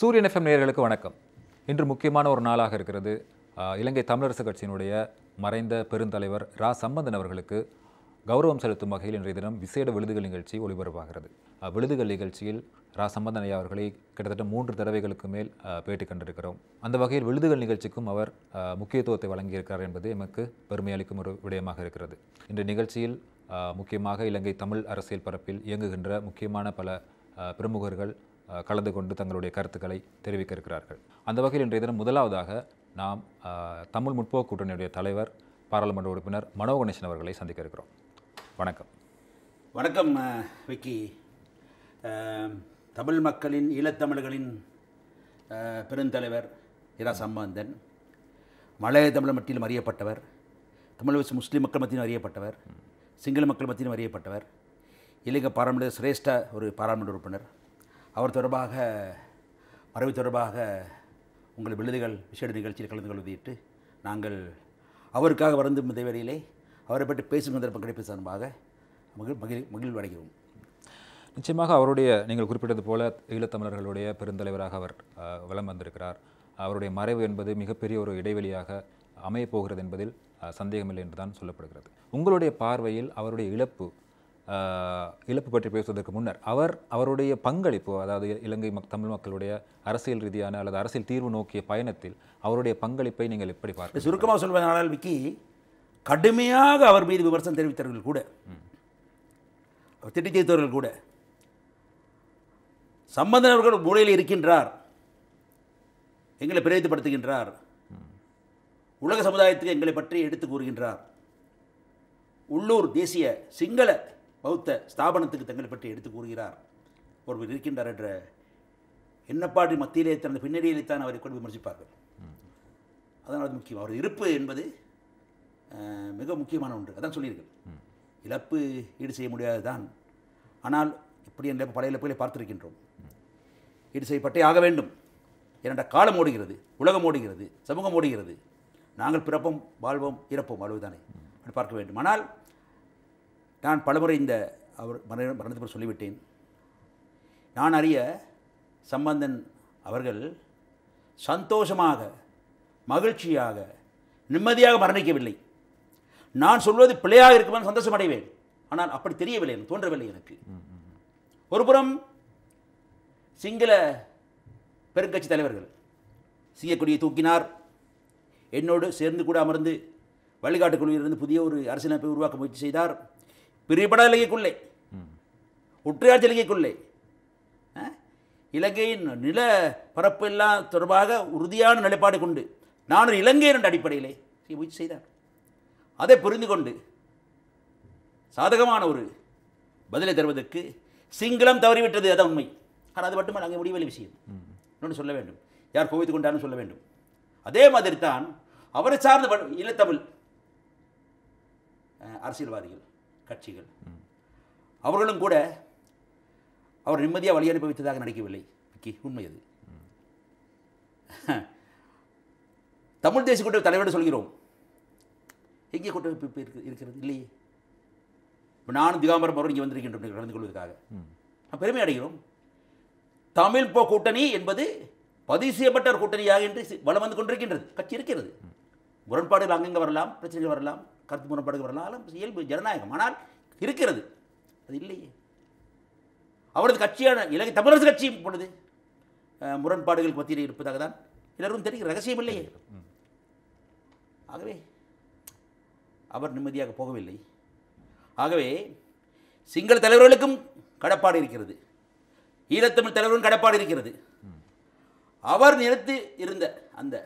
சூரியன் எஃப்எம் நேயர்களுக்கு வணக்கம் இன்று முக்கியமான ஒரு நாளாக இருக்கிறது இலங்கை தமிழரசு கட்சியினுடைய மறைந்த பெருந்தலைவர் ரா சம்பந்தன் அவர்களுக்கு கௌரவம் செலுத்தும் வகையில் இன்றைய தினம் விசேட விழுதுகள் நிகழ்ச்சி ஒளிபரப்பாகிறது விழுதுகள் நிகழ்ச்சியில் ரா சம்பந்தன் ஐயா அவர்களை கிட்டத்தட்ட மூன்று தடவைகளுக்கு மேல் பேட்டி கண்டிருக்கிறோம் அந்த வகையில் விழுதுகள் நிகழ்ச்சிக்கும் அவர் முக்கியத்துவத்தை வழங்கியிருக்கிறார் என்பது எமக்கு பெருமை அளிக்கும் ஒரு விடயமாக இருக்கிறது இன்று நிகழ்ச்சியில் முக்கியமாக இலங்கை தமிழ் அரசியல் பரப்பில் இயங்குகின்ற முக்கியமான பல பிரமுகர்கள் கலந்து கொண்டு தங்களுடைய கருத்துக்களை தெரிவிக்க இருக்கிறார்கள் அந்த வகையில் இன்றைய தினம் முதலாவதாக நாம் தமிழ் முற்போக்கு கூட்டணியுடைய தலைவர் பாராளுமன்ற உறுப்பினர் மனோ கணேசன் அவர்களை சந்திக்க இருக்கிறோம் வணக்கம் வணக்கம் விக்கி தமிழ் மக்களின் ஈழத்தமிழர்களின் பெருந்தலைவர் இரா சம்பந்தன் மலைய தமிழ் மட்டிலும் அறியப்பட்டவர் தமிழ் முஸ்லீம் மக்கள் மத்தியிலும் அறியப்பட்டவர் சிங்கள மக்கள் மத்தியிலும் அறியப்பட்டவர் இலங்கை பாராளுமன்ற சிரேஷ்ட ஒரு பாராளுமன்ற உறுப்பினர் அவர் தொடர்பாக மறைவு தொடர்பாக உங்கள் விழுதுகள் விசேட நிகழ்ச்சியில் கலந்து கொள்வதையிட்டு நாங்கள் அவருக்காக வருந்தும் இந்த அவரை பற்றி பேசும் சந்தர்ப்பம் கிடைப்பது சார்பாக மகிழ் மகிழ் மகிழ்வு அடைகிறோம் நிச்சயமாக அவருடைய நீங்கள் குறிப்பிட்டது போல ஈழத்தமிழர்களுடைய பெருந்தலைவராக அவர் வலம் வந்திருக்கிறார் அவருடைய மறைவு என்பது மிகப்பெரிய ஒரு இடைவெளியாக அமையப்போகிறது என்பதில் சந்தேகமில்லை என்று தான் சொல்லப்படுகிறது உங்களுடைய பார்வையில் அவருடைய இழப்பு இழப்பு பற்றி பேசுவதற்கு முன்னர் அவர் அவருடைய பங்களிப்பு அதாவது இலங்கை மக் தமிழ் மக்களுடைய அரசியல் ரீதியான அல்லது அரசியல் தீர்வு நோக்கிய பயணத்தில் அவருடைய பங்களிப்பை நீங்கள் எப்படி பார்க்க சுருக்கமாக சொல்வதனால் விக்கி கடுமையாக அவர் மீது விமர்சனம் தெரிவித்தவர்கள் கூட அவர் திட்டி செய்தவர்கள் கூட சம்பந்தவர்கள் மூலையில் இருக்கின்றார் எங்களை பிரதிப்படுத்துகின்றார் உலக சமுதாயத்துக்கு எங்களை பற்றி எடுத்து கூறுகின்றார் உள்ளூர் தேசிய சிங்கள பௌத்த ஸ்தாபனத்துக்கு தங்களை பற்றி எடுத்து கூறுகிறார் ஒருவர் இருக்கின்றார் என்ற என்னப்பாடு மத்தியிலே தனது பின்னணியிலேத்தான் அவரை கொண்டு விமர்சிப்பார்கள் அதனால் முக்கியம் அவர் இருப்பு என்பது மிக முக்கியமான ஒன்று அதான் சொல்லியிருக்கேன் இழப்பு ஈடு செய்ய முடியாது தான் ஆனால் இப்படி என்ற பல இழப்புகளை பார்த்திருக்கின்றோம் ஈடு செய்யப்பட்டே ஆக வேண்டும் ஏனென்ற காலம் ஓடுகிறது உலகம் ஓடுகிறது சமூகம் ஓடுகிறது நாங்கள் பிறப்போம் வாழ்வோம் இறப்போம் அளவுதானே அப்படி பார்க்க வேண்டும் ஆனால் நான் பலமுறை இந்த அவர் மரண மரணத்தை சொல்லிவிட்டேன் நான் அறிய சம்பந்தன் அவர்கள் சந்தோஷமாக மகிழ்ச்சியாக நிம்மதியாக மரணிக்கவில்லை நான் சொல்வது பிள்ளையாக இருக்குமென சந்தோஷம் அடைவேன் ஆனால் அப்படி தெரியவில்லை எனக்கு தோன்றவில்லை எனக்கு ஒருபுறம் சிங்கள பெருங்கட்சி தலைவர்கள் சீயக்கொடியை தூக்கினார் என்னோடு சேர்ந்து கூட அமர்ந்து வழிகாட்டு குழுவிலிருந்து புதிய ஒரு அரசியலமைப்பை உருவாக்க முயற்சி செய்தார் பிரியப்படாத இலங்கைக்குள்ளே ஒற்றையாட்சி இலங்கைக்குள்ளே இலங்கையின் நில பரப்பு எல்லாம் தொடர்பாக உறுதியான நிலைப்பாடு கொண்டு நான் இலங்கையர் என்ற அடிப்படையிலே முயற்சி செய்தார் அதை புரிந்து கொண்டு சாதகமான ஒரு பதிலை தருவதற்கு சிங்களம் தவறிவிட்டது அது உண்மை ஆனால் அது மட்டுமல்ல அங்கே முடிவெளி விஷயம் இன்னொன்று சொல்ல வேண்டும் யார் கோவித்துக் கொண்டாலும் சொல்ல வேண்டும் அதே மாதிரி தான் அவரை சார்ந்த ஈழத்தமிழ் அரசியல்வாதிகள் கட்சிகள் அவர்களும் கூட அவர் நிம்மதியாக வழி அனுபவித்ததாக நடிக்கவில்லை விக்கி உண்மை அது தமிழ் தேசிய கூட்டமை தலைவர் சொல்கிறோம் எங்கே கூட்டமைப்பு இருக்கிறது இல்லையே இப்போ நானும் திகாம்பரம் அவரும் இங்கே வந்திருக்கின்ற கலந்து கொள்வதற்காக பெருமை அடைகிறோம் தமிழ் போ கூட்டணி என்பது பதிவு செய்யப்பட்ட ஒரு கூட்டணியாக என்று வளம் வந்து கொண்டிருக்கின்றது கட்சி இருக்கிறது முரண்பாடுகள் அங்கங்கே வரலாம் பிரச்சனைகள் வரலாம் கருத்து முரண்பாடுகள் வரலாம் அதெல்லாம் இயல்பு ஜனநாயகம் ஆனால் இருக்கிறது அது இல்லையே அவரது கட்சியான இலங்கை தமிழரசு கட்சியும் பொழுது முரண்பாடுகள் மத்தியில் இருப்பதாக தான் எல்லோரும் தெரியும் ரகசியம் இல்லையே ஆகவே அவர் நிம்மதியாக போகவில்லை ஆகவே சிங்கள தலைவர்களுக்கும் கடப்பாடு இருக்கிறது ஈழத்தமிழ் தலைவர்களும் கடப்பாடு இருக்கிறது அவர் நினைத்து இருந்த அந்த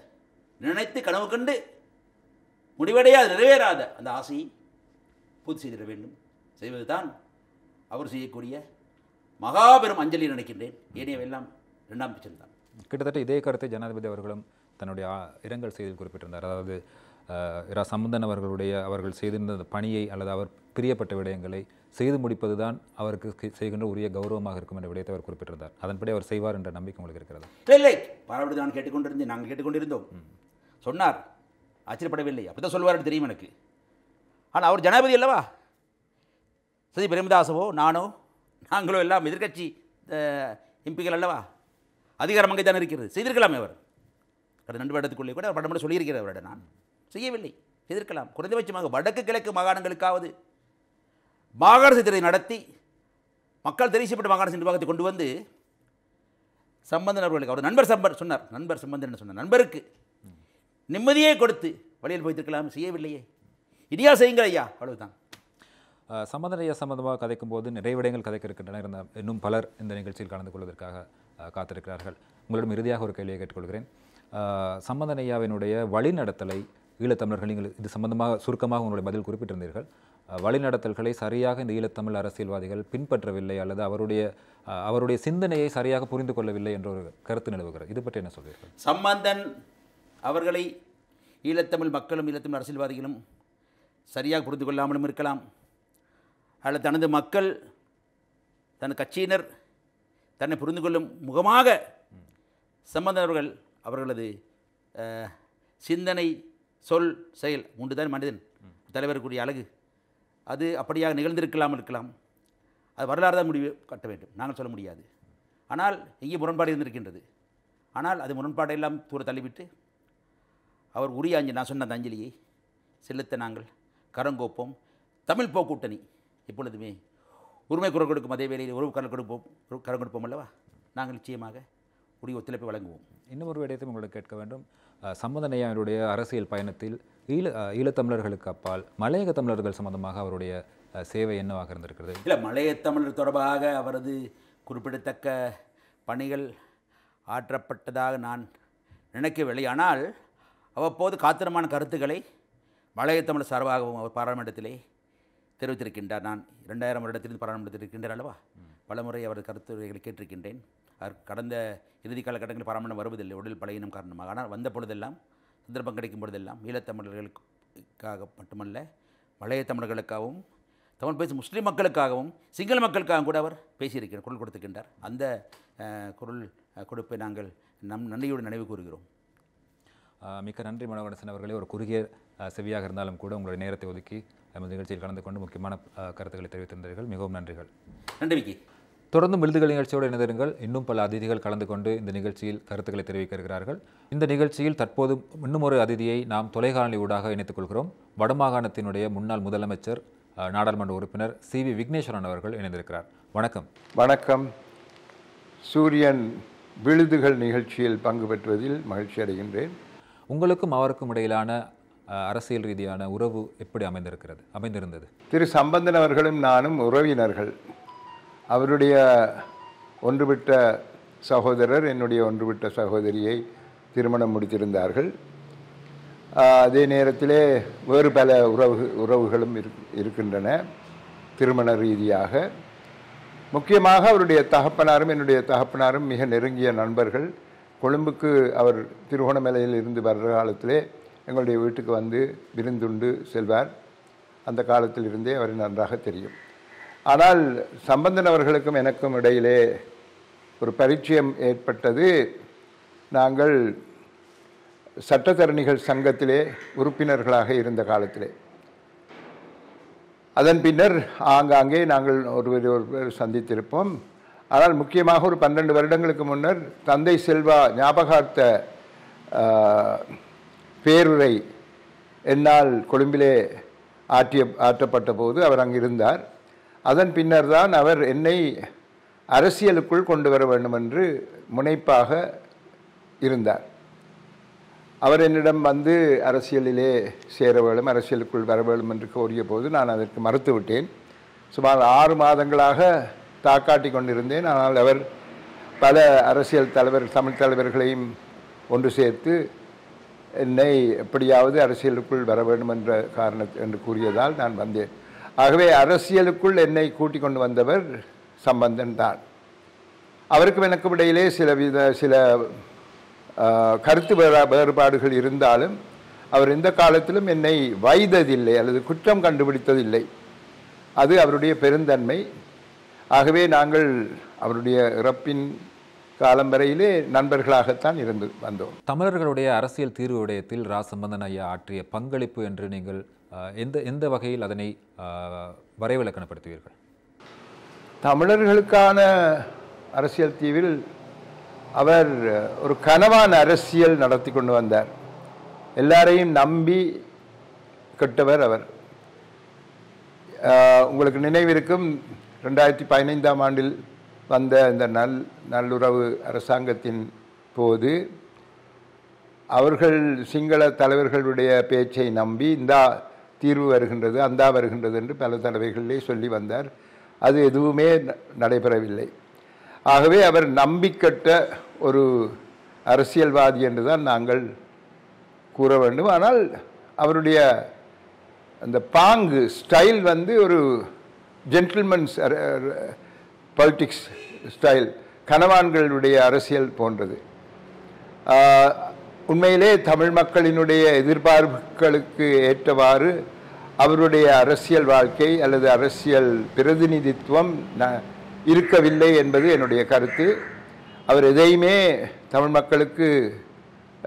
நினைத்து கனவு கண்டு முடிவடையாது நிறைவேறாத அந்த ஆசையை பூர்த்தி செய்திட வேண்டும் செய்வதுதான் அவர் செய்யக்கூடிய மகாபெரும் அஞ்சலி நினைக்கின்றேன் ஏனையவெல்லாம் இரண்டாம் பிச்சன் தான் கிட்டத்தட்ட இதே கருத்தை ஜனாதிபதி அவர்களும் தன்னுடைய இரங்கல் செய்தியில் குறிப்பிட்டிருந்தார் அதாவது இரா சம்பந்தன் அவர்களுடைய அவர்கள் செய்திருந்த பணியை அல்லது அவர் பிரியப்பட்ட விடயங்களை செய்து முடிப்பது தான் அவருக்கு செய்கின்ற உரிய கௌரவமாக இருக்கும் என்ற விடயத்தை அவர் குறிப்பிட்டிருந்தார் அதன்படி அவர் செய்வார் என்ற நம்பிக்கை உங்களுக்கு இருக்கிறது இல்லை பரவாயில்லை நான் கேட்டுக்கொண்டிருந்தேன் நாங்கள் கேட்டுக்கொண்டிருந்தோம் சொன்னார் ஆச்சரியப்படவில்லை அப்படி தான் சொல்வார் தெரியும் எனக்கு ஆனால் அவர் ஜனாதிபதி அல்லவா சதி பிரேமதாசவோ நானோ நாங்களோ எல்லாம் எதிர்கட்சி எம்பிகள் அல்லவா அதிகாரம் அங்கே தான் இருக்கிறது செய்திருக்கலாமே அவர் கடந்த நண்பு இடத்துக்குள்ளே கூட அவர் படம் சொல்லியிருக்கிறார் அவரோட நான் செய்யவில்லை செய்திருக்கலாம் குறைந்தபட்சமாக வடக்கு கிழக்கு மாகாணங்களுக்காவது மாகாண சித்திரை நடத்தி மக்கள் தெரிவிக்கப்பட்ட மாகாண நிர்வாகத்தை கொண்டு வந்து சம்பந்தன் அவர்களுக்கு அவர் நண்பர் சம்பர் சொன்னார் நண்பர் சம்பந்தன் சொன்னார் நண்பருக்கு நிம்மதியே கொடுத்து வழியில் போய்த்திருக்கலாம் செய்யவில்லையே இடியா செய்யுங்கள் ஐயா அவ்வளவுதான் சமதனைய சம்பந்தமாக கதைக்கும் போது நிறைவிடங்கள் கதைக்க இருக்கின்றன இருந்த இன்னும் பலர் இந்த நிகழ்ச்சியில் கலந்து கொள்வதற்காக காத்திருக்கிறார்கள் உங்களிடம் இறுதியாக ஒரு கேள்வியை கேட்டுக்கொள்கிறேன் சம்பந்தனையாவினுடைய வழிநடத்தலை ஈழத்தமிழர்கள் நீங்கள் இது சம்பந்தமாக சுருக்கமாக உங்களுடைய பதில் குறிப்பிட்டிருந்தீர்கள் வழிநடத்தல்களை சரியாக இந்த ஈழத்தமிழ் அரசியல்வாதிகள் பின்பற்றவில்லை அல்லது அவருடைய அவருடைய சிந்தனையை சரியாக புரிந்து கொள்ளவில்லை என்ற ஒரு கருத்து நிலவுகிறது இது பற்றி என்ன சொல்வீர்கள் சம்பந்தன் அவர்களை ஈழத்தமிழ் மக்களும் ஈழத்தமிழ் அரசியல்வாதிகளும் சரியாக புரிந்து கொள்ளாமலும் இருக்கலாம் அல்லது தனது மக்கள் தன் கட்சியினர் தன்னை புரிந்து கொள்ளும் முகமாக சம்பந்தவர்கள் அவர்களது சிந்தனை சொல் செயல் உண்டு தான் மனிதன் தலைவருக்குரிய அழகு அது அப்படியாக நிகழ்ந்திருக்கலாம் இருக்கலாம் அது வரலாறு தான் முடிவு கட்ட வேண்டும் நாங்கள் சொல்ல முடியாது ஆனால் இங்கே முரண்பாடு இருந்திருக்கின்றது ஆனால் அது முரண்பாடெல்லாம் தூர தள்ளிவிட்டு அவர் உரிய அஞ்சலி நான் சொன்ன அஞ்சலியை செலுத்த நாங்கள் கரங்கோப்போம் தமிழ் போக்கூட்டணி எப்பொழுதுமே உரிமை குரல் கொடுக்கும் அதே வேலையில் உறவு கரல் கொடுப்போம் கரம் கொடுப்போம் அல்லவா நாங்கள் நிச்சயமாக உரிய ஒத்துழைப்பை வழங்குவோம் இன்னும் ஒரு விடயத்தை உங்களுக்கு கேட்க வேண்டும் சம்பந்தனையாருடைய அவருடைய அரசியல் பயணத்தில் ஈழ ஈழத்தமிழர்களுக்கு அப்பால் மலையக தமிழர்கள் சம்பந்தமாக அவருடைய சேவை என்னவாக இருந்திருக்கிறது இல்லை மலைய தமிழர் தொடர்பாக அவரது குறிப்பிடத்தக்க பணிகள் ஆற்றப்பட்டதாக நான் நினைக்கவில்லை ஆனால் அவ்வப்போது காத்திரமான கருத்துக்களை மலையத்தமிழ் சார்பாகவும் அவர் பாராளுமன்றத்திலே தெரிவித்திருக்கின்றார் நான் இரண்டாயிரம் வருடத்திலிருந்து பாராளுமன்றத்தில் இருக்கின்றார் அல்லவா பலமுறை அவரது கருத்துரைகளை கேட்டிருக்கின்றேன் அவர் கடந்த இறுதி காலகட்டங்களில் பாராளுமன்றம் வருவதில்லை உடல் பலையினம் காரணமாக ஆனால் வந்த பொழுதெல்லாம் சந்தர்ப்பம் கிடைக்கும் பொழுதெல்லாம் ஈழத்தமிழர்களுக்காக மட்டுமல்ல மலைய தமிழர்களுக்காகவும் தமிழ் பேசும் முஸ்லீம் மக்களுக்காகவும் சிங்கள மக்களுக்காகவும் கூட அவர் பேசியிருக்கிறார் குரல் கொடுத்துக்கின்றார் அந்த குரல் கொடுப்பை நாங்கள் நம் நன்றியோடு நினைவு கூறுகிறோம் மிக்க நன்றி மனோகணசன் அவர்களே ஒரு குறுகிய செவியாக இருந்தாலும் கூட உங்களுடைய நேரத்தை ஒதுக்கி நமது நிகழ்ச்சியில் கலந்து கொண்டு முக்கியமான கருத்துக்களை தெரிவித்திருந்தீர்கள் மிகவும் நன்றிகள் நன்றி விக்கி தொடர்ந்து விருதுகள் நிகழ்ச்சியோடு இணைந்திருங்கள் இன்னும் பல அதிதிகள் கலந்து கொண்டு இந்த நிகழ்ச்சியில் கருத்துக்களை தெரிவிக்க இருக்கிறார்கள் இந்த நிகழ்ச்சியில் தற்போது இன்னும் ஒரு அதிதியை நாம் தொலைக்காணொலி ஊடாக இணைத்துக் கொள்கிறோம் வடமாகாணத்தினுடைய முன்னாள் முதலமைச்சர் நாடாளுமன்ற உறுப்பினர் சி வி விக்னேஸ்வரன் அவர்கள் இணைந்திருக்கிறார் வணக்கம் வணக்கம் சூரியன் விழுதுகள் நிகழ்ச்சியில் பங்கு பெற்றுவதில் மகிழ்ச்சி அடைகின்றேன் உங்களுக்கும் அவருக்கும் இடையிலான அரசியல் ரீதியான உறவு எப்படி அமைந்திருக்கிறது அமைந்திருந்தது திரு சம்பந்தன் அவர்களும் நானும் உறவினர்கள் அவருடைய ஒன்றுவிட்ட சகோதரர் என்னுடைய ஒன்றுவிட்ட சகோதரியை திருமணம் முடித்திருந்தார்கள் அதே நேரத்திலே வேறு பல உறவு உறவுகளும் இருக்கின்றன திருமண ரீதியாக முக்கியமாக அவருடைய தகப்பனாரும் என்னுடைய தகப்பனாரும் மிக நெருங்கிய நண்பர்கள் கொழும்புக்கு அவர் திருகோணமலையில் இருந்து வர்ற காலத்திலே எங்களுடைய வீட்டுக்கு வந்து விருந்துண்டு செல்வார் அந்த காலத்திலிருந்தே அவர் நன்றாக தெரியும் ஆனால் சம்பந்தன் அவர்களுக்கும் எனக்கும் இடையிலே ஒரு பரிச்சயம் ஏற்பட்டது நாங்கள் சட்டத்தரணிகள் சங்கத்திலே உறுப்பினர்களாக இருந்த காலத்திலே அதன் பின்னர் ஆங்காங்கே நாங்கள் ஒருவர் ஒருவர் சந்தித்திருப்போம் ஆனால் முக்கியமாக ஒரு பன்னெண்டு வருடங்களுக்கு முன்னர் தந்தை செல்வா ஞாபகார்த்த பேருரை என்னால் கொழும்பிலே ஆற்றிய ஆற்றப்பட்ட போது அவர் அங்கிருந்தார் அதன் பின்னர் தான் அவர் என்னை அரசியலுக்குள் கொண்டு வர வேண்டும் என்று முனைப்பாக இருந்தார் அவர் என்னிடம் வந்து அரசியலிலே சேர வேண்டும் அரசியலுக்குள் வர வேண்டும் என்று கோரிய போது நான் அதற்கு மறுத்துவிட்டேன் சுமார் ஆறு மாதங்களாக தாக்காட்டி கொண்டிருந்தேன் ஆனால் அவர் பல அரசியல் தலைவர் தமிழ் தலைவர்களையும் ஒன்று சேர்த்து என்னை எப்படியாவது அரசியலுக்குள் வர வேண்டும் என்ற காரண என்று கூறியதால் நான் வந்தேன் ஆகவே அரசியலுக்குள் என்னை கூட்டிக் கொண்டு வந்தவர் சம்பந்தன் தான் அவருக்கும் எனக்கும் இடையிலே சில வித சில கருத்து வேறுபாடுகள் இருந்தாலும் அவர் எந்த காலத்திலும் என்னை வைத்ததில்லை அல்லது குற்றம் கண்டுபிடித்ததில்லை அது அவருடைய பெருந்தன்மை ஆகவே நாங்கள் அவருடைய இறப்பின் காலம் வரையிலே நண்பர்களாகத்தான் இருந்து வந்தோம் தமிழர்களுடைய அரசியல் தீர்வு விடயத்தில் ராசம்பந்தன் ஐயா ஆற்றிய பங்களிப்பு என்று நீங்கள் எந்த எந்த வகையில் அதனை வரைவிலக்கணப்படுத்துவீர்கள் தமிழர்களுக்கான அரசியல் தீவில் அவர் ஒரு கனவான அரசியல் நடத்தி கொண்டு வந்தார் எல்லாரையும் நம்பி கெட்டவர் அவர் உங்களுக்கு நினைவிருக்கும் ரெண்டாயிரத்தி பதினைந்தாம் ஆண்டில் வந்த இந்த நல் நல்லுறவு அரசாங்கத்தின் போது அவர்கள் சிங்கள தலைவர்களுடைய பேச்சை நம்பி இந்தா தீர்வு வருகின்றது அந்தா வருகின்றது என்று பல தலைவர்களே சொல்லி வந்தார் அது எதுவுமே நடைபெறவில்லை ஆகவே அவர் நம்பிக்கட்ட ஒரு அரசியல்வாதி என்று தான் நாங்கள் கூற வேண்டும் ஆனால் அவருடைய அந்த பாங்கு ஸ்டைல் வந்து ஒரு ஜென்டில்மென்ஸ் பாலிட்டிக்ஸ் ஸ்டைல் கணவான்களுடைய அரசியல் போன்றது உண்மையிலே தமிழ் மக்களினுடைய எதிர்பார்ப்புகளுக்கு ஏற்றவாறு அவருடைய அரசியல் வாழ்க்கை அல்லது அரசியல் பிரதிநிதித்துவம் இருக்கவில்லை என்பது என்னுடைய கருத்து அவர் எதையுமே தமிழ் மக்களுக்கு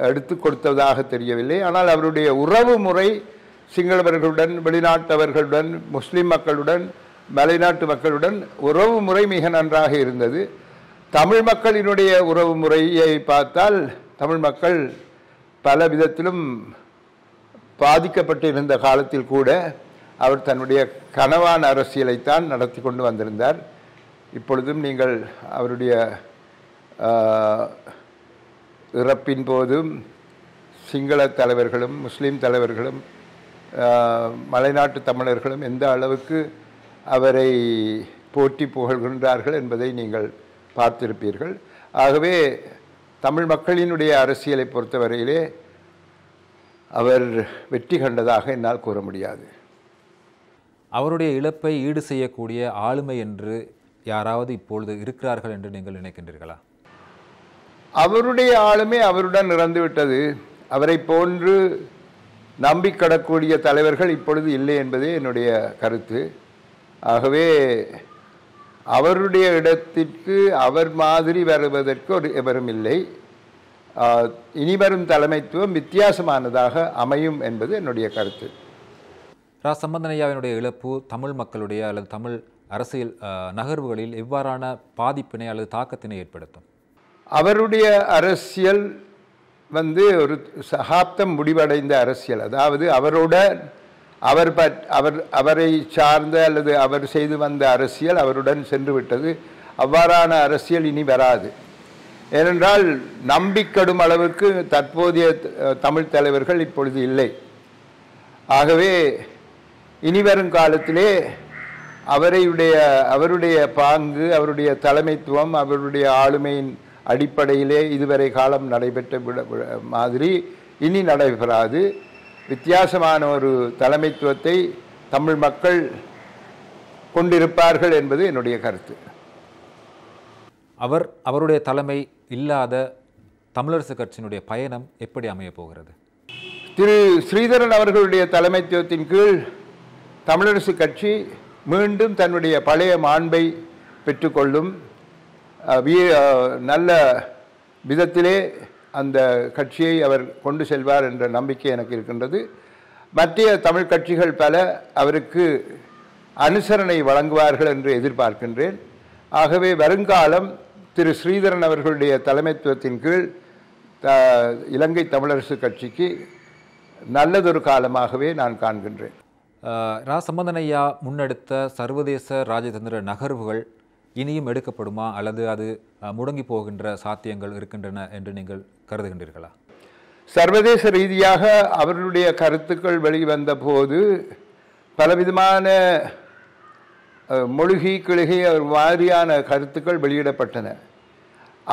எடுத்து கொடுத்ததாக தெரியவில்லை ஆனால் அவருடைய உறவு முறை சிங்களவர்களுடன் வெளிநாட்டவர்களுடன் முஸ்லீம் மக்களுடன் மலைநாட்டு மக்களுடன் உறவு முறை மிக நன்றாக இருந்தது தமிழ் மக்களினுடைய உறவு முறையை பார்த்தால் தமிழ் மக்கள் பல விதத்திலும் பாதிக்கப்பட்டிருந்த காலத்தில் கூட அவர் தன்னுடைய கனவான அரசியலைத்தான் நடத்தி கொண்டு வந்திருந்தார் இப்பொழுதும் நீங்கள் அவருடைய இறப்பின் போதும் சிங்கள தலைவர்களும் முஸ்லீம் தலைவர்களும் மலைநாட்டு தமிழர்களும் எந்த அளவுக்கு அவரை போற்றி புகழ்கின்றார்கள் என்பதை நீங்கள் பார்த்திருப்பீர்கள் ஆகவே தமிழ் மக்களினுடைய அரசியலை பொறுத்தவரையிலே அவர் வெற்றி கண்டதாக என்னால் கூற முடியாது அவருடைய இழப்பை ஈடு செய்யக்கூடிய ஆளுமை என்று யாராவது இப்பொழுது இருக்கிறார்கள் என்று நீங்கள் நினைக்கின்றீர்களா அவருடைய ஆளுமை அவருடன் இறந்துவிட்டது அவரை போன்று நம்பிக்கடக்கூடிய தலைவர்கள் இப்பொழுது இல்லை என்பதே என்னுடைய கருத்து ஆகவே அவருடைய இடத்திற்கு அவர் மாதிரி வருவதற்கு ஒரு எவரும் இல்லை இனிவரும் தலைமைத்துவம் வித்தியாசமானதாக அமையும் என்பது என்னுடைய கருத்து ரா சம்பந்தனையாவினுடைய இழப்பு தமிழ் மக்களுடைய அல்லது தமிழ் அரசியல் நகர்வுகளில் எவ்வாறான பாதிப்பினை அல்லது தாக்கத்தினை ஏற்படுத்தும் அவருடைய அரசியல் வந்து ஒரு சகாப்தம் முடிவடைந்த அரசியல் அதாவது அவரோட அவர் ப அவர் அவரை சார்ந்த அல்லது அவர் செய்து வந்த அரசியல் அவருடன் சென்று விட்டது அவ்வாறான அரசியல் இனி வராது ஏனென்றால் நம்பிக்கடும் அளவுக்கு தற்போதைய தமிழ் தலைவர்கள் இப்பொழுது இல்லை ஆகவே இனி வரும் காலத்திலே அவரையுடைய அவருடைய பாங்கு அவருடைய தலைமைத்துவம் அவருடைய ஆளுமையின் அடிப்படையிலே இதுவரை காலம் நடைபெற்ற மாதிரி இனி நடைபெறாது வித்தியாசமான ஒரு தலைமைத்துவத்தை தமிழ் மக்கள் கொண்டிருப்பார்கள் என்பது என்னுடைய கருத்து அவர் அவருடைய தலைமை இல்லாத தமிழரசு கட்சியினுடைய பயணம் எப்படி அமைய போகிறது திரு ஸ்ரீதரன் அவர்களுடைய தலைமைத்துவத்தின் கீழ் தமிழரசு கட்சி மீண்டும் தன்னுடைய பழைய மாண்பை பெற்றுக்கொள்ளும் நல்ல விதத்திலே அந்த கட்சியை அவர் கொண்டு செல்வார் என்ற நம்பிக்கை எனக்கு இருக்கின்றது மத்திய தமிழ் கட்சிகள் பல அவருக்கு அனுசரணை வழங்குவார்கள் என்று எதிர்பார்க்கின்றேன் ஆகவே வருங்காலம் திரு ஸ்ரீதரன் அவர்களுடைய தலைமைத்துவத்தின் கீழ் இலங்கை தமிழரசு கட்சிக்கு நல்லதொரு காலமாகவே நான் காண்கின்றேன் ரா சம்பந்தனையா முன்னெடுத்த சர்வதேச ராஜதந்திர நகர்வுகள் இனியும் எடுக்கப்படுமா அல்லது அது முடங்கி போகின்ற சாத்தியங்கள் இருக்கின்றன என்று நீங்கள் கருதுகின்றீர்களா சர்வதேச ரீதியாக அவர்களுடைய கருத்துக்கள் வெளிவந்த போது பலவிதமான மொழிகி கிழகி அவர் மாதிரியான கருத்துக்கள் வெளியிடப்பட்டன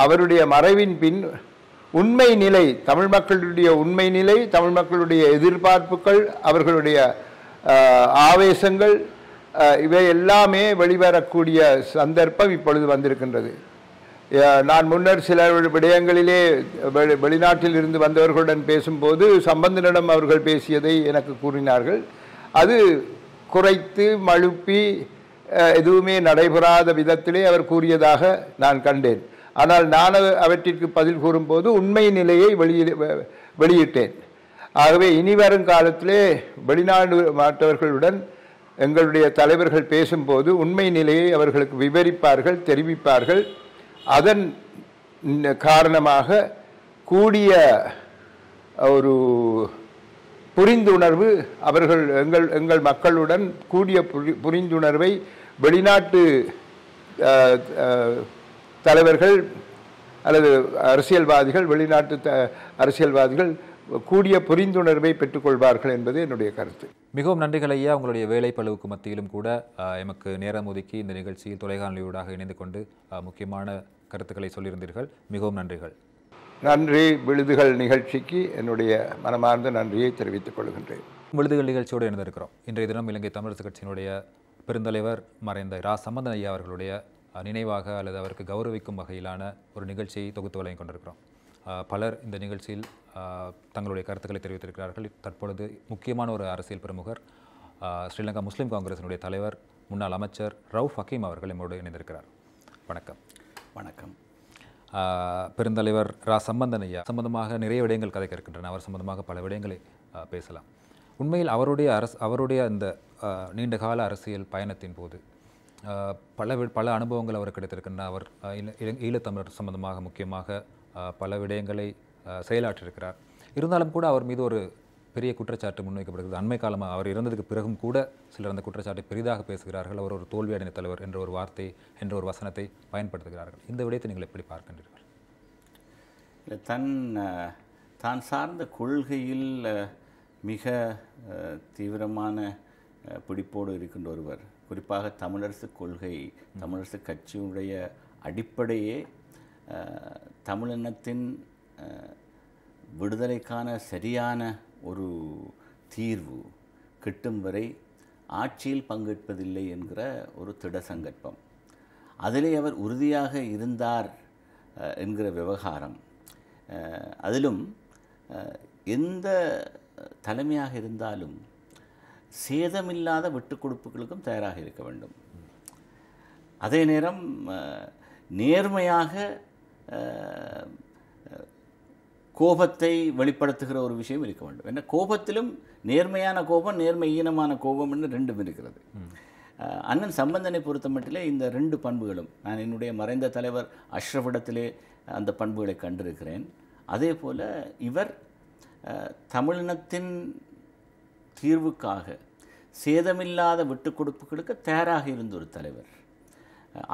அவருடைய மறைவின் பின் உண்மை நிலை தமிழ் மக்களுடைய உண்மை நிலை தமிழ் மக்களுடைய எதிர்பார்ப்புகள் அவர்களுடைய ஆவேசங்கள் இவை எல்லாமே வெளிவரக்கூடிய சந்தர்ப்பம் இப்பொழுது வந்திருக்கின்றது நான் முன்னர் சில விடயங்களிலே வெளிநாட்டில் இருந்து வந்தவர்களுடன் பேசும்போது சம்பந்தனிடம் அவர்கள் பேசியதை எனக்கு கூறினார்கள் அது குறைத்து மழுப்பி எதுவுமே நடைபெறாத விதத்திலே அவர் கூறியதாக நான் கண்டேன் ஆனால் நான் அவற்றிற்கு பதில் கூறும்போது உண்மை நிலையை வெளியில வெளியிட்டேன் ஆகவே இனி வரும் காலத்திலே வெளிநாடு மாற்றவர்களுடன் எங்களுடைய தலைவர்கள் பேசும்போது உண்மை நிலையை அவர்களுக்கு விவரிப்பார்கள் தெரிவிப்பார்கள் அதன் காரணமாக கூடிய ஒரு புரிந்துணர்வு அவர்கள் எங்கள் எங்கள் மக்களுடன் கூடிய புரி புரிந்துணர்வை வெளிநாட்டு தலைவர்கள் அல்லது அரசியல்வாதிகள் வெளிநாட்டு அரசியல்வாதிகள் கூடிய புரிந்துணர்வை பெற்றுக்கொள்வார்கள் என்பது என்னுடைய கருத்து மிகவும் நன்றிகள் ஐயா உங்களுடைய வேலை பழுவுக்கு மத்தியிலும் கூட எமக்கு நேரம் ஒதுக்கி இந்த நிகழ்ச்சியில் தொலைக்கானலியூடாக இணைந்து கொண்டு முக்கியமான கருத்துக்களை சொல்லியிருந்தீர்கள் மிகவும் நன்றிகள் நன்றி விழுதுகள் நிகழ்ச்சிக்கு என்னுடைய மனமார்ந்த நன்றியை தெரிவித்துக் கொள்கின்றேன் விழுதுகள் நிகழ்ச்சியோடு இணைந்திருக்கிறோம் இன்றைய தினம் இலங்கை தமிழரசு கட்சியினுடைய பெருந்தலைவர் மறைந்த ரா சம்பந்தன் ஐயா அவர்களுடைய நினைவாக அல்லது அவருக்கு கௌரவிக்கும் வகையிலான ஒரு நிகழ்ச்சியை தொகுத்து வழங்கி கொண்டிருக்கிறோம் பலர் இந்த நிகழ்ச்சியில் தங்களுடைய கருத்துக்களை தெரிவித்திருக்கிறார்கள் தற்பொழுது முக்கியமான ஒரு அரசியல் பிரமுகர் ஸ்ரீலங்கா முஸ்லீம் காங்கிரசினுடைய தலைவர் முன்னாள் அமைச்சர் ரவுஃப் ஹக்கீம் அவர்கள் நம்மோடு இணைந்திருக்கிறார் வணக்கம் வணக்கம் பெருந்தலைவர் ரா சம்பந்தன் ஐயா சம்பந்தமாக நிறைய விடயங்கள் கதை கேட்கின்றன அவர் சம்பந்தமாக பல விடயங்களை பேசலாம் உண்மையில் அவருடைய அரசு அவருடைய அந்த நீண்டகால அரசியல் பயணத்தின் போது பல பல அனுபவங்கள் அவர் கிடைத்திருக்கின்றன அவர் ஈழத்தமிழர் சம்பந்தமாக முக்கியமாக பல விடயங்களை செயலாற்றிருக்கிறார் இருந்தாலும் கூட அவர் மீது ஒரு பெரிய குற்றச்சாட்டு முன்வைக்கப்படுகிறது அண்மை காலமாக அவர் இறந்ததுக்கு பிறகும் கூட சிலர் அந்த குற்றச்சாட்டை பெரிதாக பேசுகிறார்கள் அவர் ஒரு தோல்வியடைந்த தலைவர் என்ற ஒரு வார்த்தை என்ற ஒரு வசனத்தை பயன்படுத்துகிறார்கள் இந்த விடயத்தை நீங்கள் எப்படி பார்க்கின்றீர்கள் இல்லை தன் தான் சார்ந்த கொள்கையில் மிக தீவிரமான பிடிப்போடு இருக்கின்ற ஒருவர் குறிப்பாக தமிழரசு கொள்கை தமிழரசு கட்சியுடைய அடிப்படையே தமிழினத்தின் விடுதலைக்கான சரியான ஒரு தீர்வு கிட்டும் வரை ஆட்சியில் பங்கேற்பதில்லை என்கிற ஒரு திட சங்கல்பம் அதிலே அவர் உறுதியாக இருந்தார் என்கிற விவகாரம் அதிலும் எந்த தலைமையாக இருந்தாலும் சேதமில்லாத விட்டுக் கொடுப்புகளுக்கும் தயாராக இருக்க வேண்டும் அதே நேரம் நேர்மையாக கோபத்தை வெளிப்படுத்துகிற ஒரு விஷயம் இருக்க வேண்டும் ஏன்னா கோபத்திலும் நேர்மையான கோபம் நேர்மை ஈனமான என்று ரெண்டும் இருக்கிறது அண்ணன் சம்பந்தனை பொறுத்த மட்டிலே இந்த ரெண்டு பண்புகளும் நான் என்னுடைய மறைந்த தலைவர் அஷ்ரஃபிடத்திலே அந்த பண்புகளை கண்டிருக்கிறேன் அதே போல் இவர் தமிழினத்தின் தீர்வுக்காக சேதமில்லாத விட்டு கொடுப்புகளுக்கு தயாராக இருந்த ஒரு தலைவர்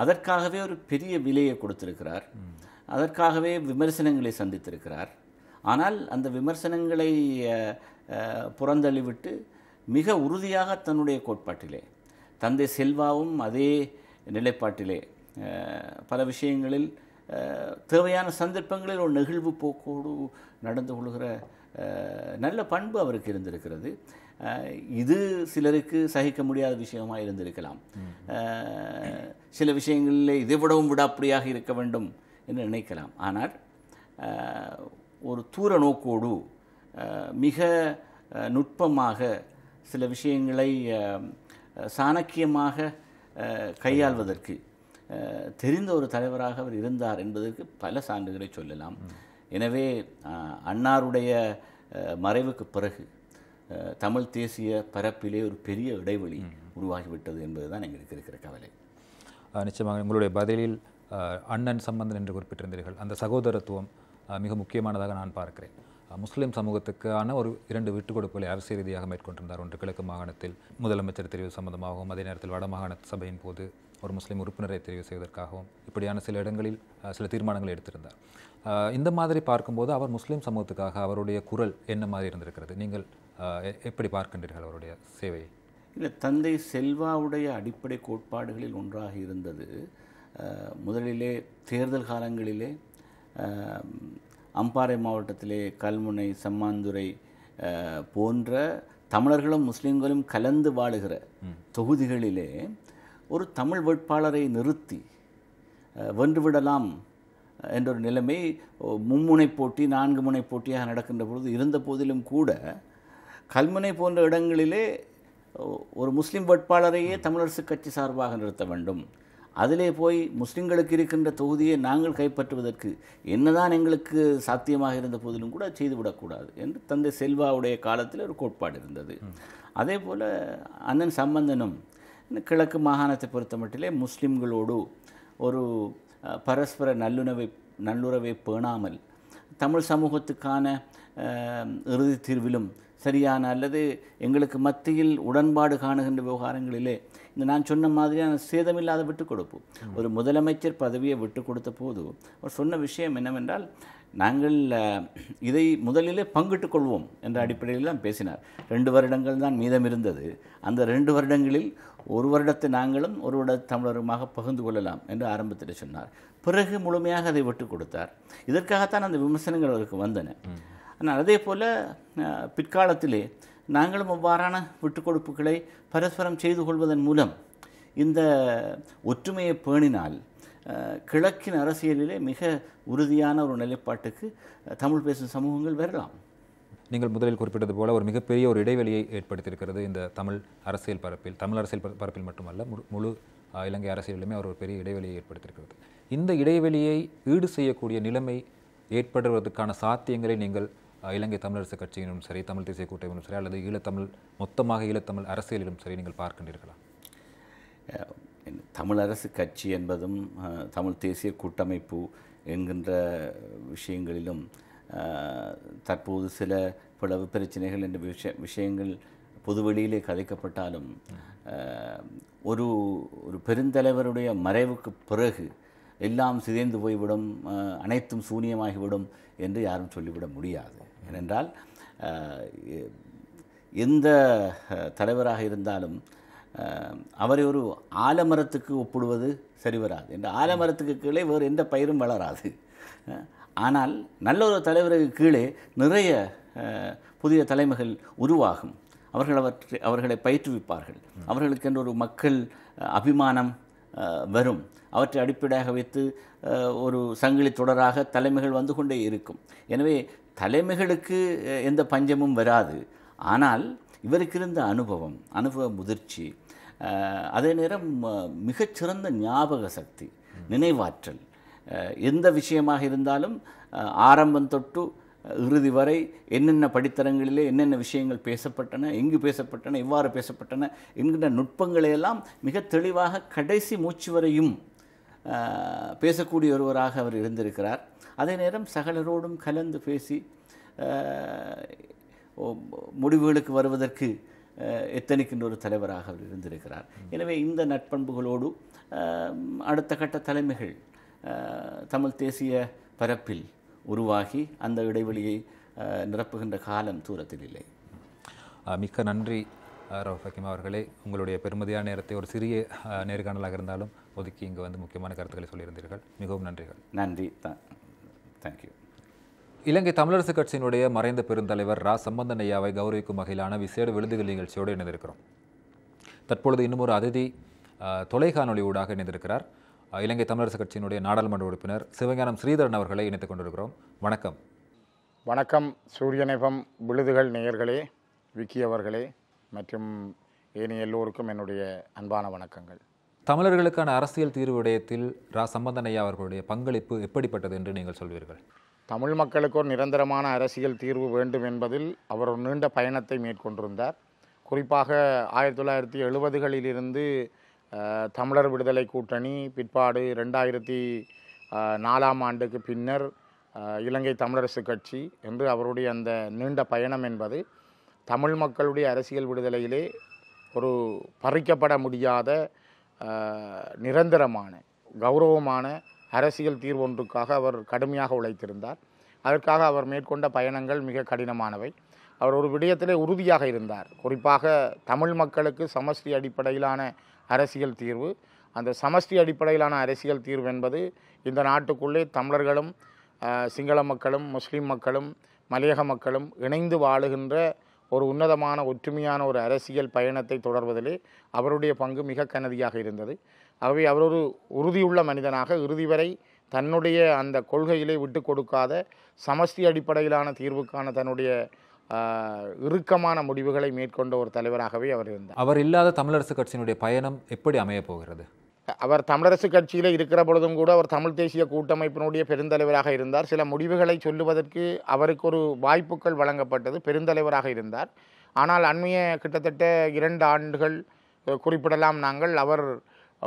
அதற்காகவே ஒரு பெரிய விலையை கொடுத்திருக்கிறார் அதற்காகவே விமர்சனங்களை சந்தித்திருக்கிறார் ஆனால் அந்த விமர்சனங்களை புறந்தள்ளிவிட்டு மிக உறுதியாக தன்னுடைய கோட்பாட்டிலே தந்தை செல்வாவும் அதே நிலைப்பாட்டிலே பல விஷயங்களில் தேவையான சந்தர்ப்பங்களில் ஒரு நெகிழ்வு போக்கோடு நடந்து கொள்கிற நல்ல பண்பு அவருக்கு இருந்திருக்கிறது இது சிலருக்கு சகிக்க முடியாத விஷயமாக இருந்திருக்கலாம் சில விஷயங்களில் இதை விடவும் விடாப்படியாக இருக்க வேண்டும் என்று நினைக்கலாம் ஆனால் ஒரு தூர நோக்கோடு மிக நுட்பமாக சில விஷயங்களை சாணக்கியமாக கையாள்வதற்கு தெரிந்த ஒரு தலைவராக அவர் இருந்தார் என்பதற்கு பல சான்றுகளை சொல்லலாம் எனவே அன்னாருடைய மறைவுக்கு பிறகு தமிழ் தேசிய பரப்பிலே ஒரு பெரிய இடைவெளி உருவாகிவிட்டது என்பது தான் எங்களுக்கு இருக்கிற கவலை நிச்சயமாக உங்களுடைய பதிலில் அண்ணன் சம்பந்தன் என்று குறிப்பிட்டிருந்தீர்கள் அந்த சகோதரத்துவம் மிக முக்கியமானதாக நான் பார்க்கிறேன் முஸ்லீம் சமூகத்துக்கான ஒரு இரண்டு விட்டுக் கொடுப்புகளை அரசியல் ரீதியாக மேற்கொண்டிருந்தார் ஒன்று கிழக்கு மாகாணத்தில் முதலமைச்சர் தெரிவு சம்பந்தமாகவும் அதே நேரத்தில் வட மாகாண சபையின் போது ஒரு முஸ்லீம் உறுப்பினரை தெரிவு செய்வதற்காகவும் இப்படியான சில இடங்களில் சில தீர்மானங்களை எடுத்திருந்தார் இந்த மாதிரி பார்க்கும்போது அவர் முஸ்லீம் சமூகத்துக்காக அவருடைய குரல் என்ன மாதிரி இருந்திருக்கிறது நீங்கள் எப்படி பார்க்கின்றீர்கள் அவருடைய சேவையை இல்லை தந்தை செல்வாவுடைய அடிப்படை கோட்பாடுகளில் ஒன்றாக இருந்தது முதலிலே தேர்தல் காலங்களிலே அம்பாறை மாவட்டத்திலே கல்முனை சம்மாந்துரை போன்ற தமிழர்களும் முஸ்லீம்களும் கலந்து வாழுகிற தொகுதிகளிலே ஒரு தமிழ் வேட்பாளரை நிறுத்தி வென்றுவிடலாம் என்ற ஒரு நிலைமை மும்முனை போட்டி நான்கு முனை போட்டியாக நடக்கின்ற பொழுது இருந்த போதிலும் கூட கல்முனை போன்ற இடங்களிலே ஒரு முஸ்லீம் வேட்பாளரையே தமிழரசு கட்சி சார்பாக நிறுத்த வேண்டும் அதிலே போய் முஸ்லீம்களுக்கு இருக்கின்ற தொகுதியை நாங்கள் கைப்பற்றுவதற்கு என்னதான் எங்களுக்கு சாத்தியமாக இருந்த போதிலும் கூட செய்துவிடக்கூடாது என்று தந்தை செல்வாவுடைய காலத்தில் ஒரு கோட்பாடு இருந்தது அதே போல் அண்ணன் சம்பந்தனும் கிழக்கு மாகாணத்தை பொறுத்த மட்டிலே முஸ்லீம்களோடு ஒரு பரஸ்பர நல்லுணவை நல்லுறவை பேணாமல் தமிழ் சமூகத்துக்கான இறுதி தீர்விலும் சரியான அல்லது எங்களுக்கு மத்தியில் உடன்பாடு காணுகின்ற விவகாரங்களிலே நான் சொன்ன மாதிரியான சேதமில்லாத விட்டுக் கொடுப்பு ஒரு முதலமைச்சர் பதவியை விட்டு கொடுத்த போது அவர் சொன்ன விஷயம் என்னவென்றால் நாங்கள் இதை முதலிலே பங்கிட்டுக் கொள்வோம் என்ற அடிப்படையில் தான் பேசினார் ரெண்டு வருடங்கள் தான் மீதம் இருந்தது அந்த ரெண்டு வருடங்களில் ஒரு வருடத்தை நாங்களும் ஒரு வருட தமிழருமாக பகிர்ந்து கொள்ளலாம் என்று ஆரம்பத்தில் சொன்னார் பிறகு முழுமையாக அதை விட்டு கொடுத்தார் இதற்காகத்தான் அந்த விமர்சனங்கள் அவருக்கு வந்தன ஆனால் அதே போல் பிற்காலத்திலே நாங்களும் அவ்வாறான விட்டுக் கொடுப்புகளை பரஸ்பரம் செய்து கொள்வதன் மூலம் இந்த ஒற்றுமையை பேணினால் கிழக்கின் அரசியலிலே மிக உறுதியான ஒரு நிலைப்பாட்டுக்கு தமிழ் பேசும் சமூகங்கள் வரலாம் நீங்கள் முதலில் குறிப்பிட்டது போல ஒரு மிகப்பெரிய ஒரு இடைவெளியை ஏற்படுத்தியிருக்கிறது இந்த தமிழ் அரசியல் பரப்பில் தமிழ் அரசியல் பரப்பில் மட்டுமல்ல முழு இலங்கை அரசியலிலுமே அவர் ஒரு பெரிய இடைவெளியை ஏற்படுத்தியிருக்கிறது இந்த இடைவெளியை ஈடு செய்யக்கூடிய நிலைமை ஏற்படுவதற்கான சாத்தியங்களை நீங்கள் இலங்கை தமிழரசு கட்சியிலும் சரி தமிழ் தேசிய கூட்டமைப்பிலும் சரி அல்லது ஈழத்தமிழ் மொத்தமாக ஈழத்தமிழ் அரசியலிலும் சரி நீங்கள் பார்க்கின்றீர்களா தமிழரசு கட்சி என்பதும் தமிழ் தேசிய கூட்டமைப்பு என்கின்ற விஷயங்களிலும் தற்போது சில பிளவு பிரச்சனைகள் என்ற விஷய விஷயங்கள் பொதுவெளியிலே கதைக்கப்பட்டாலும் ஒரு ஒரு பெருந்தலைவருடைய மறைவுக்கு பிறகு எல்லாம் சிதைந்து போய்விடும் அனைத்தும் சூனியமாகிவிடும் என்று யாரும் சொல்லிவிட முடியாது ஏனென்றால் எந்த தலைவராக இருந்தாலும் அவரை ஒரு ஆலமரத்துக்கு ஒப்பிடுவது சரிவராது என்ற ஆலமரத்துக்கு கீழே வேறு எந்த பயிரும் வளராது ஆனால் நல்ல ஒரு தலைவருக்கு கீழே நிறைய புதிய தலைமைகள் உருவாகும் அவர்கள் அவற்றை அவர்களை பயிற்றுவிப்பார்கள் அவர்களுக்கென்று ஒரு மக்கள் அபிமானம் வரும் அவற்றை அடிப்படையாக வைத்து ஒரு சங்கிலி தொடராக தலைமைகள் வந்து கொண்டே இருக்கும் எனவே தலைமைகளுக்கு எந்த பஞ்சமும் வராது ஆனால் இவருக்கு இருந்த அனுபவம் அனுபவ முதிர்ச்சி அதே நேரம் மிகச்சிறந்த ஞாபக சக்தி நினைவாற்றல் எந்த விஷயமாக இருந்தாலும் ஆரம்பம் தொட்டு இறுதி வரை என்னென்ன படித்தரங்களிலே என்னென்ன விஷயங்கள் பேசப்பட்டன எங்கு பேசப்பட்டன எவ்வாறு பேசப்பட்டன என்கின்ற நுட்பங்களையெல்லாம் மிக தெளிவாக கடைசி மூச்சு வரையும் பேசக்கூடிய ஒருவராக அவர் இருந்திருக்கிறார் அதே நேரம் சகலரோடும் கலந்து பேசி முடிவுகளுக்கு வருவதற்கு எத்தனைக்கின்ற ஒரு தலைவராக அவர் இருந்திருக்கிறார் எனவே இந்த நட்பண்புகளோடு அடுத்த கட்ட தலைமைகள் தமிழ் தேசிய பரப்பில் உருவாகி அந்த இடைவெளியை நிரப்புகின்ற காலம் தூரத்தில் இல்லை மிக்க நன்றி ரஃபக்கிம் அவர்களே உங்களுடைய பெருமதியான நேரத்தை ஒரு சிறிய நேர்காணலாக இருந்தாலும் ஒதுக்கி இங்கே வந்து முக்கியமான கருத்துக்களை சொல்லியிருந்தீர்கள் மிகவும் நன்றிகள் நன்றி தேங்க்யூ இலங்கை தமிழரசு கட்சியினுடைய மறைந்த பெருந்தலைவர் ரா சம்பந்தன் ஐயாவை கௌரவிக்கும் வகையிலான விசேட விருதுகள் நிகழ்ச்சியோடு இணைந்திருக்கிறோம் தற்பொழுது இன்னும் ஒரு அதிதி தொலைக்காணொலி ஊடாக இணைந்திருக்கிறார் இலங்கை தமிழரசு கட்சியினுடைய நாடாளுமன்ற உறுப்பினர் சிவஞானம் ஸ்ரீதரன் அவர்களை இணைத்துக் கொண்டிருக்கிறோம் வணக்கம் வணக்கம் சூரியனிபம் விழுதுகள் நேயர்களே விக்கியவர்களே மற்றும் ஏனைய எல்லோருக்கும் என்னுடைய அன்பான வணக்கங்கள் தமிழர்களுக்கான அரசியல் தீர்வு விடயத்தில் ரா சம்பந்தனையா அவர்களுடைய பங்களிப்பு எப்படிப்பட்டது என்று நீங்கள் சொல்வீர்கள் தமிழ் மக்களுக்கு ஒரு நிரந்தரமான அரசியல் தீர்வு வேண்டும் என்பதில் அவர் ஒரு நீண்ட பயணத்தை மேற்கொண்டிருந்தார் குறிப்பாக ஆயிரத்தி தொள்ளாயிரத்தி எழுபதுகளிலிருந்து தமிழர் விடுதலை கூட்டணி பிற்பாடு ரெண்டாயிரத்தி நாலாம் ஆண்டுக்கு பின்னர் இலங்கை தமிழரசு கட்சி என்று அவருடைய அந்த நீண்ட பயணம் என்பது தமிழ் மக்களுடைய அரசியல் விடுதலையிலே ஒரு பறிக்கப்பட முடியாத நிரந்தரமான கௌரவமான அரசியல் தீர்வொன்றுக்காக அவர் கடுமையாக உழைத்திருந்தார் அதற்காக அவர் மேற்கொண்ட பயணங்கள் மிக கடினமானவை அவர் ஒரு விடயத்திலே உறுதியாக இருந்தார் குறிப்பாக தமிழ் மக்களுக்கு சமஷ்டி அடிப்படையிலான அரசியல் தீர்வு அந்த சமஷ்டி அடிப்படையிலான அரசியல் தீர்வு என்பது இந்த நாட்டுக்குள்ளே தமிழர்களும் சிங்கள மக்களும் முஸ்லீம் மக்களும் மலையக மக்களும் இணைந்து வாழுகின்ற ஒரு உன்னதமான ஒற்றுமையான ஒரு அரசியல் பயணத்தை தொடர்வதிலே அவருடைய பங்கு மிக கனதியாக இருந்தது ஆகவே அவர் ஒரு உறுதியுள்ள மனிதனாக இறுதி வரை தன்னுடைய அந்த கொள்கையிலே விட்டு கொடுக்காத சமஸ்தி அடிப்படையிலான தீர்வுக்கான தன்னுடைய இறுக்கமான முடிவுகளை மேற்கொண்ட ஒரு தலைவராகவே அவர் இருந்தார் அவர் இல்லாத தமிழரசு கட்சியினுடைய பயணம் எப்படி அமையப் போகிறது அவர் தமிழரசு கட்சியில் இருக்கிற பொழுதும் கூட அவர் தமிழ் தேசிய கூட்டமைப்பினுடைய பெருந்தலைவராக இருந்தார் சில முடிவுகளை சொல்லுவதற்கு அவருக்கு ஒரு வாய்ப்புகள் வழங்கப்பட்டது பெருந்தலைவராக இருந்தார் ஆனால் அண்மைய கிட்டத்தட்ட இரண்டு ஆண்டுகள் குறிப்பிடலாம் நாங்கள் அவர்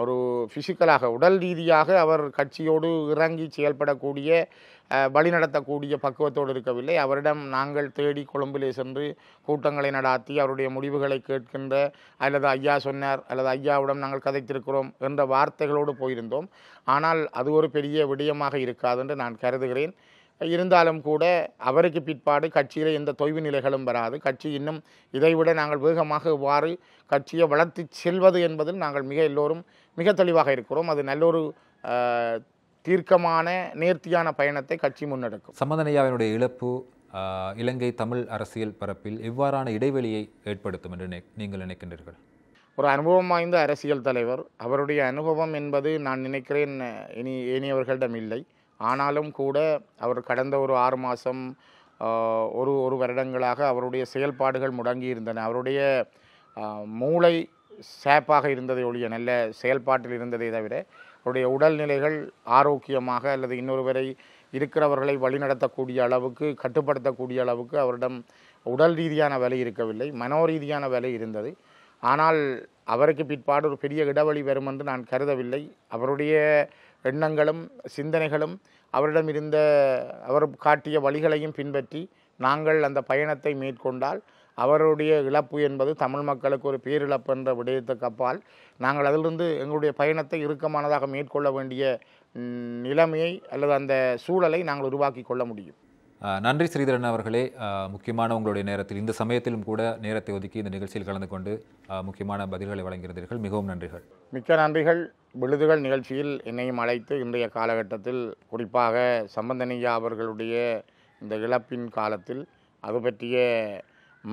ஒரு ஃபிசிக்கலாக உடல் ரீதியாக அவர் கட்சியோடு இறங்கி செயல்படக்கூடிய வழிநடத்தக்கூடிய பக்குவத்தோடு இருக்கவில்லை அவரிடம் நாங்கள் தேடி கொழும்பிலே சென்று கூட்டங்களை நடாத்தி அவருடைய முடிவுகளை கேட்கின்ற அல்லது ஐயா சொன்னார் அல்லது ஐயாவிடம் நாங்கள் கதைத்திருக்கிறோம் என்ற வார்த்தைகளோடு போயிருந்தோம் ஆனால் அது ஒரு பெரிய விடயமாக இருக்காது என்று நான் கருதுகிறேன் இருந்தாலும் கூட அவருக்கு பிற்பாடு கட்சியில் எந்த தொய்வு நிலைகளும் வராது கட்சி இன்னும் இதைவிட நாங்கள் வேகமாக இவ்வாறு கட்சியை வளர்த்து செல்வது என்பதில் நாங்கள் மிக எல்லோரும் மிக தெளிவாக இருக்கிறோம் அது நல்லொரு தீர்க்கமான நேர்த்தியான பயணத்தை கட்சி முன்னெடுக்கும் சமதனையாவினுடைய இழப்பு இலங்கை தமிழ் அரசியல் பரப்பில் எவ்வாறான இடைவெளியை ஏற்படுத்தும் என்று நீங்கள் நினைக்கின்றீர்கள் ஒரு அனுபவம் வாய்ந்த அரசியல் தலைவர் அவருடைய அனுபவம் என்பது நான் நினைக்கிறேன் இனி இனியவர்களிடம் இல்லை ஆனாலும் கூட அவர் கடந்த ஒரு ஆறு மாதம் ஒரு ஒரு வருடங்களாக அவருடைய செயல்பாடுகள் முடங்கி இருந்தன அவருடைய மூளை சேப்பாக இருந்ததை ஒழிய நல்ல செயல்பாட்டில் இருந்ததை தவிர அவருடைய உடல்நிலைகள் ஆரோக்கியமாக அல்லது இன்னொருவரை இருக்கிறவர்களை வழிநடத்தக்கூடிய அளவுக்கு கட்டுப்படுத்தக்கூடிய அளவுக்கு அவரிடம் உடல் ரீதியான வேலை இருக்கவில்லை மனோரீதியான வேலை இருந்தது ஆனால் அவருக்கு பிற்பாடு ஒரு பெரிய இடைவெளி வரும் என்று நான் கருதவில்லை அவருடைய எண்ணங்களும் சிந்தனைகளும் அவரிடம் இருந்த அவர் காட்டிய வழிகளையும் பின்பற்றி நாங்கள் அந்த பயணத்தை மேற்கொண்டால் அவருடைய இழப்பு என்பது தமிழ் மக்களுக்கு ஒரு பேரிழப்பு என்ற விடயத்துக்கு அப்பால் நாங்கள் அதிலிருந்து எங்களுடைய பயணத்தை இறுக்கமானதாக மேற்கொள்ள வேண்டிய நிலைமையை அல்லது அந்த சூழலை நாங்கள் உருவாக்கி கொள்ள முடியும் நன்றி ஸ்ரீதரன் அவர்களே முக்கியமான உங்களுடைய நேரத்தில் இந்த சமயத்திலும் கூட நேரத்தை ஒதுக்கி இந்த நிகழ்ச்சியில் கலந்து கொண்டு முக்கியமான பதில்களை வழங்கியிருந்தீர்கள் மிகவும் நன்றிகள் மிக்க நன்றிகள் விழுதுகள் நிகழ்ச்சியில் என்னையும் அழைத்து இன்றைய காலகட்டத்தில் குறிப்பாக சம்பந்தனையா அவர்களுடைய இந்த இழப்பின் காலத்தில் அது பற்றிய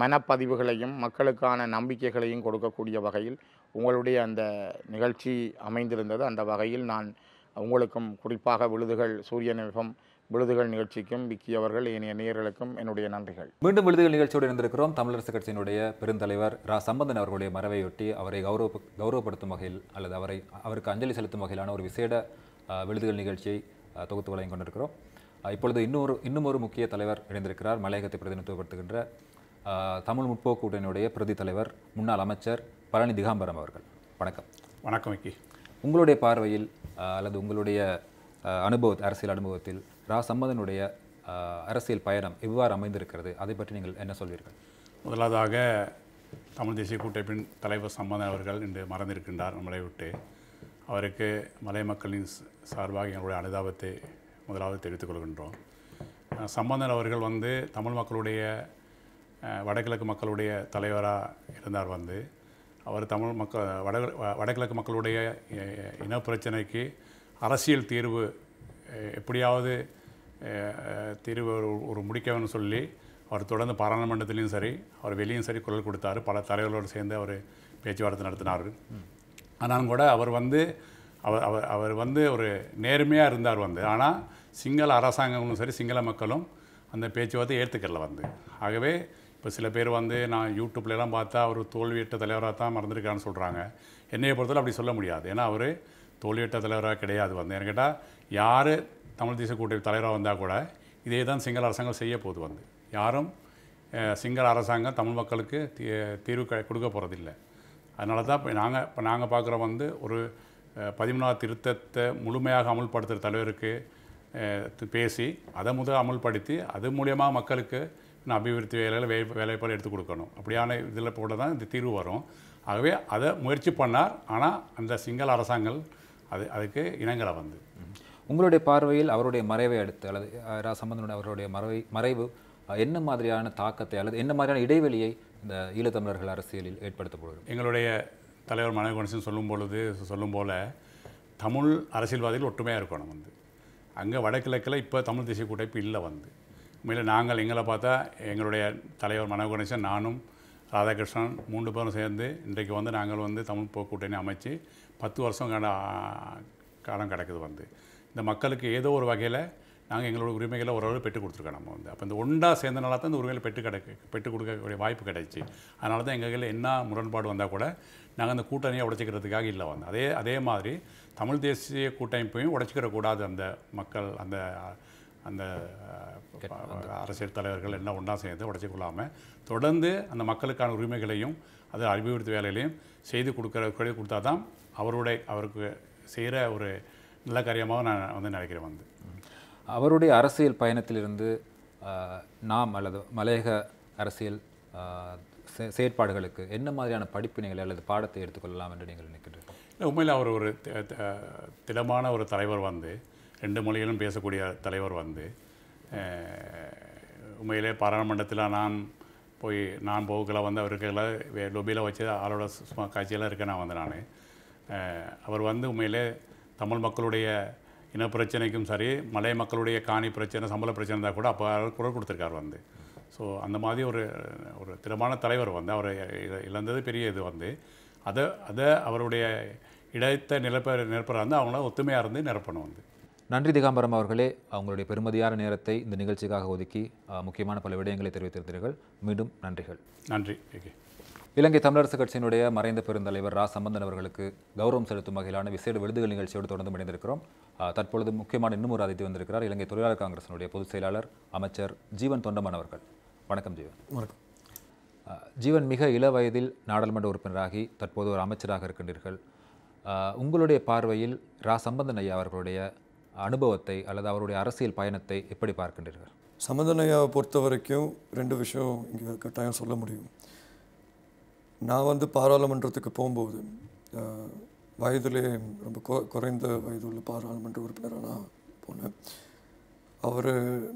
மனப்பதிவுகளையும் மக்களுக்கான நம்பிக்கைகளையும் கொடுக்கக்கூடிய வகையில் உங்களுடைய அந்த நிகழ்ச்சி அமைந்திருந்தது அந்த வகையில் நான் உங்களுக்கும் குறிப்பாக விழுதுகள் சூரியன் விழுதுகள் நிகழ்ச்சிக்கும் விக்கி அவர்கள் இனிய நேயர்களுக்கும் என்னுடைய நன்றிகள் மீண்டும் விழுதுகள் நிகழ்ச்சியோடு இருந்திருக்கிறோம் தமிழரசு கட்சியினுடைய பெருந்தலைவர் ரா சம்பந்தன் அவர்களுடைய மறைவையொட்டி அவரை கௌரவ கௌரவப்படுத்தும் வகையில் அல்லது அவரை அவருக்கு அஞ்சலி செலுத்தும் வகையிலான ஒரு விசேட விழுதுகள் நிகழ்ச்சியை தொகுத்து வழங்கி கொண்டிருக்கிறோம் இப்பொழுது இன்னொரு இன்னும் ஒரு முக்கிய தலைவர் இணைந்திருக்கிறார் மலையகத்தை பிரதிநிதித்துவப்படுத்துகின்ற தமிழ் முற்போக்கு கூட்டணியுடைய பிரதி தலைவர் முன்னாள் அமைச்சர் பழனி திகாம்பரம் அவர்கள் வணக்கம் வணக்கம் விக்கி உங்களுடைய பார்வையில் அல்லது உங்களுடைய அனுபவத்தை அரசியல் அனுபவத்தில் ரா சம்மதனுடைய அரசியல் பயணம் எவ்வாறு அமைந்திருக்கிறது அதை பற்றி நீங்கள் என்ன சொல்வீர்கள் முதலாவதாக தமிழ் தேசிய கூட்டமைப்பின் தலைவர் சம்மதன் அவர்கள் இன்று மறந்திருக்கின்றார் நம்மளை விட்டு அவருக்கு மலை மக்களின் சார்பாக எங்களுடைய அனுதாபத்தை முதலாவது தெரிவித்துக் கொள்கின்றோம் சம்பந்தன் அவர்கள் வந்து தமிழ் மக்களுடைய வடகிழக்கு மக்களுடைய தலைவராக இருந்தார் வந்து அவர் தமிழ் மக்கள் வட வடகிழக்கு மக்களுடைய இன அரசியல் தீர்வு எப்படியாவது தீர்வு ஒரு முடிக்கவன்னு சொல்லி அவர் தொடர்ந்து பாராளுமன்றத்திலையும் சரி அவர் வெளியும் சரி குரல் கொடுத்தார் பல தலைவர்களோடு சேர்ந்து அவர் பேச்சுவார்த்தை நடத்தினார் ஆனாலும் கூட அவர் வந்து அவர் அவர் அவர் வந்து ஒரு நேர்மையாக இருந்தார் வந்து ஆனால் சிங்கள அரசாங்கமும் சரி சிங்கள மக்களும் அந்த பேச்சுவார்த்தை ஏற்றுக்கல வந்து ஆகவே இப்போ சில பேர் வந்து நான் யூடியூப்லலாம் பார்த்தா அவர் தோல்வியிட்ட தலைவராக தான் மறந்துருக்கான்னு சொல்கிறாங்க என்னையை பொறுத்தவரை அப்படி சொல்ல முடியாது ஏன்னா அவர் தோல்வியிட்ட தலைவராக கிடையாது வந்து ஏன்னு கேட்டால் யார் தமிழ் தேசிய கூட்டணி தலைவராக வந்தால் கூட இதே தான் சிங்கள அரசாங்கம் செய்ய போது வந்து யாரும் சிங்கள அரசாங்கம் தமிழ் மக்களுக்கு தீர்வு கொடுக்க போகிறதில்லை அதனால தான் இப்போ நாங்கள் இப்போ நாங்கள் பார்க்குற வந்து ஒரு பதிமூணாவது திருத்தத்தை முழுமையாக அமுல்படுத்துகிற தலைவருக்கு பேசி அதை முதல் அமுல்படுத்தி அது மூலியமாக மக்களுக்கு நான் அபிவிருத்தி வேலைகள் வே வேலைப்பாடு எடுத்து கொடுக்கணும் அப்படியான இதில் போட தான் இந்த தீர்வு வரும் ஆகவே அதை முயற்சி பண்ணார் ஆனால் அந்த சிங்கள அரசாங்கம் அது அதுக்கு இனங்களை வந்து உங்களுடைய பார்வையில் அவருடைய மறைவை அடுத்து அல்லது ரா சம்பந்தனுடைய அவருடைய மறைவை மறைவு என்ன மாதிரியான தாக்கத்தை அல்லது என்ன மாதிரியான இடைவெளியை இந்த ஈழத்தமிழர்கள் அரசியலில் ஏற்படுத்தப்படுகிறது எங்களுடைய தலைவர் மனைவி கணேசன் சொல்லும் பொழுது சொல்லும் போல் தமிழ் அரசியல்வாதிகள் ஒற்றுமையாக இருக்கும் வந்து அங்கே வடகிழக்கில் இப்போ தமிழ் தேசிய கூட்டமைப்பு இல்லை வந்து உண்மையில் நாங்கள் எங்களை பார்த்தா எங்களுடைய தலைவர் மனைவி கணேசன் நானும் ராதாகிருஷ்ணன் மூன்று பேரும் சேர்ந்து இன்றைக்கு வந்து நாங்கள் வந்து தமிழ் கூட்டணி அமைச்சு பத்து வருஷம் காலம் கிடக்குது வந்து இந்த மக்களுக்கு ஏதோ ஒரு வகையில் நாங்கள் எங்களோட உரிமைகளை ஓரளவு பெற்றுக் கொடுத்துருக்கோம் நம்ம வந்து அப்போ இந்த ஒன்றா சேர்ந்தனால தான் இந்த உரிமைகளை பெற்று கிடைக்க பெற்றுக் கொடுக்கக்கூடிய வாய்ப்பு கிடைச்சி அதனால தான் எங்கள் என்ன முரண்பாடு வந்தால் கூட நாங்கள் அந்த கூட்டணியை உடைச்சிக்கிறதுக்காக இல்லை வந்தோம் அதே அதே மாதிரி தமிழ் தேசிய கூட்டமைப்பையும் உடைச்சிக்கிற கூடாது அந்த மக்கள் அந்த அந்த அரசியல் தலைவர்கள் எல்லாம் ஒன்றா சேர்ந்து உடைச்சிக்கொள்ளாமல் தொடர்ந்து அந்த மக்களுக்கான உரிமைகளையும் அது அபிவிருத்தி வேலையிலையும் செய்து கொடுக்குற கொடுத்தா தான் அவருடைய அவருக்கு செய்கிற ஒரு நல்ல காரியமாக நான் வந்து நினைக்கிறேன் வந்து அவருடைய அரசியல் பயணத்திலிருந்து நாம் அல்லது மலையக அரசியல் செயற்பாடுகளுக்கு என்ன மாதிரியான படிப்பினைகள் அல்லது பாடத்தை எடுத்துக்கொள்ளலாம் என்று நீங்கள் நினைக்கிறீர்கள் உண்மையில் அவர் ஒரு திடமான ஒரு தலைவர் வந்து ரெண்டு மொழிகளும் பேசக்கூடிய தலைவர் வந்து உண்மையிலே பாராளுமன்றத்தில் நான் போய் நான் போகலாம் வந்து அவருக்கெல்லாம் லொபியில் வச்சு ஆளோட சும்மா காட்சியெல்லாம் இருக்கேன் நான் வந்து நான் அவர் வந்து உண்மையிலே தமிழ் மக்களுடைய இன பிரச்சனைக்கும் சரி மலை மக்களுடைய காணி பிரச்சனை சம்பள பிரச்சனை இருந்தால் கூட அப்போ அவர் குரல் கொடுத்துருக்கார் வந்து ஸோ அந்த மாதிரி ஒரு ஒரு திறமான தலைவர் வந்து அவர் இழந்தது பெரிய இது வந்து அதை அதை அவருடைய இடத்த நிலப்ப நிரப்புற வந்து அவங்கள ஒத்துமையாக இருந்து நிரப்பணும் வந்து நன்றி திகாம்பரம் அவர்களே அவங்களுடைய பெருமதியான நேரத்தை இந்த நிகழ்ச்சிக்காக ஒதுக்கி முக்கியமான பல விடயங்களை தெரிவித்திருந்தீர்கள் மீண்டும் நன்றிகள் நன்றி ஓகே இலங்கை தமிழரசு கட்சியினுடைய மறைந்த பெருந்தலைவர் ரா சம்பந்தன் அவர்களுக்கு கௌரவம் செலுத்தும் வகையிலான விசேட விருதுகள் நிகழ்ச்சியோடு தொடர்ந்து இணைந்திருக்கிறோம் தற்பொழுது முக்கியமான இன்னும் ஒரு அதிர்ச்சி வந்திருக்கிறார் இலங்கை தொழிலாளர் காங்கிரசினுடைய பொதுச் செயலாளர் அமைச்சர் ஜீவன் தொண்டமான் அவர்கள் வணக்கம் ஜீவன் வணக்கம் ஜீவன் மிக இள வயதில் நாடாளுமன்ற உறுப்பினராகி தற்போது ஒரு அமைச்சராக இருக்கின்றீர்கள் உங்களுடைய பார்வையில் ரா சம்பந்தன் ஐயா அவர்களுடைய அனுபவத்தை அல்லது அவருடைய அரசியல் பயணத்தை எப்படி பார்க்கின்றீர்கள் சம்பந்தன் ஐயாவை பொறுத்த வரைக்கும் ரெண்டு விஷயம் இங்கே கட்டாயம் சொல்ல முடியும் நான் வந்து பாராளுமன்றத்துக்கு போகும்போது வயதிலே ரொம்ப கொ குறைந்த வயது உள்ள பாராளுமன்ற உறுப்பினராக நான் போனேன் அவர்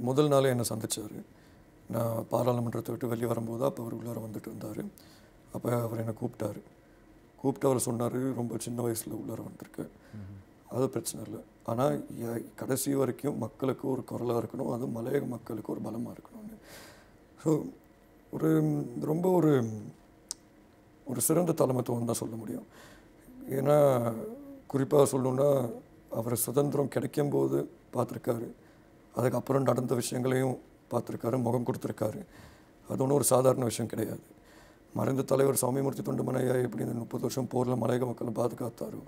முதல் நாளே என்னை சந்தித்தார் நான் பாராளுமன்றத்தை விட்டு வெளியே வரும்போது அப்போ அவர் உள்ளார வந்துட்டு இருந்தார் அப்போ அவர் என்னை கூப்பிட்டார் கூப்பிட்டு அவர் சொன்னார் ரொம்ப சின்ன வயசில் உள்ளார வந்திருக்கு அது பிரச்சனை இல்லை ஆனால் கடைசி வரைக்கும் மக்களுக்கு ஒரு குரலாக இருக்கணும் அது மலையக மக்களுக்கு ஒரு பலமாக இருக்கணும்னு ஸோ ஒரு ரொம்ப ஒரு ஒரு சிறந்த தலைமைத்துவம் தான் சொல்ல முடியும் ஏன்னா குறிப்பாக சொல்லணுன்னா அவர் சுதந்திரம் கிடைக்கும்போது பார்த்துருக்காரு அதுக்கப்புறம் நடந்த விஷயங்களையும் பார்த்துருக்காரு முகம் கொடுத்துருக்காரு அது ஒன்றும் ஒரு சாதாரண விஷயம் கிடையாது மறைந்த தலைவர் சுவாமிமூர்த்தி தொண்டுமனையா எப்படி இந்த முப்பது வருஷம் போரில் மலையக மக்களை பாதுகாத்தாரோ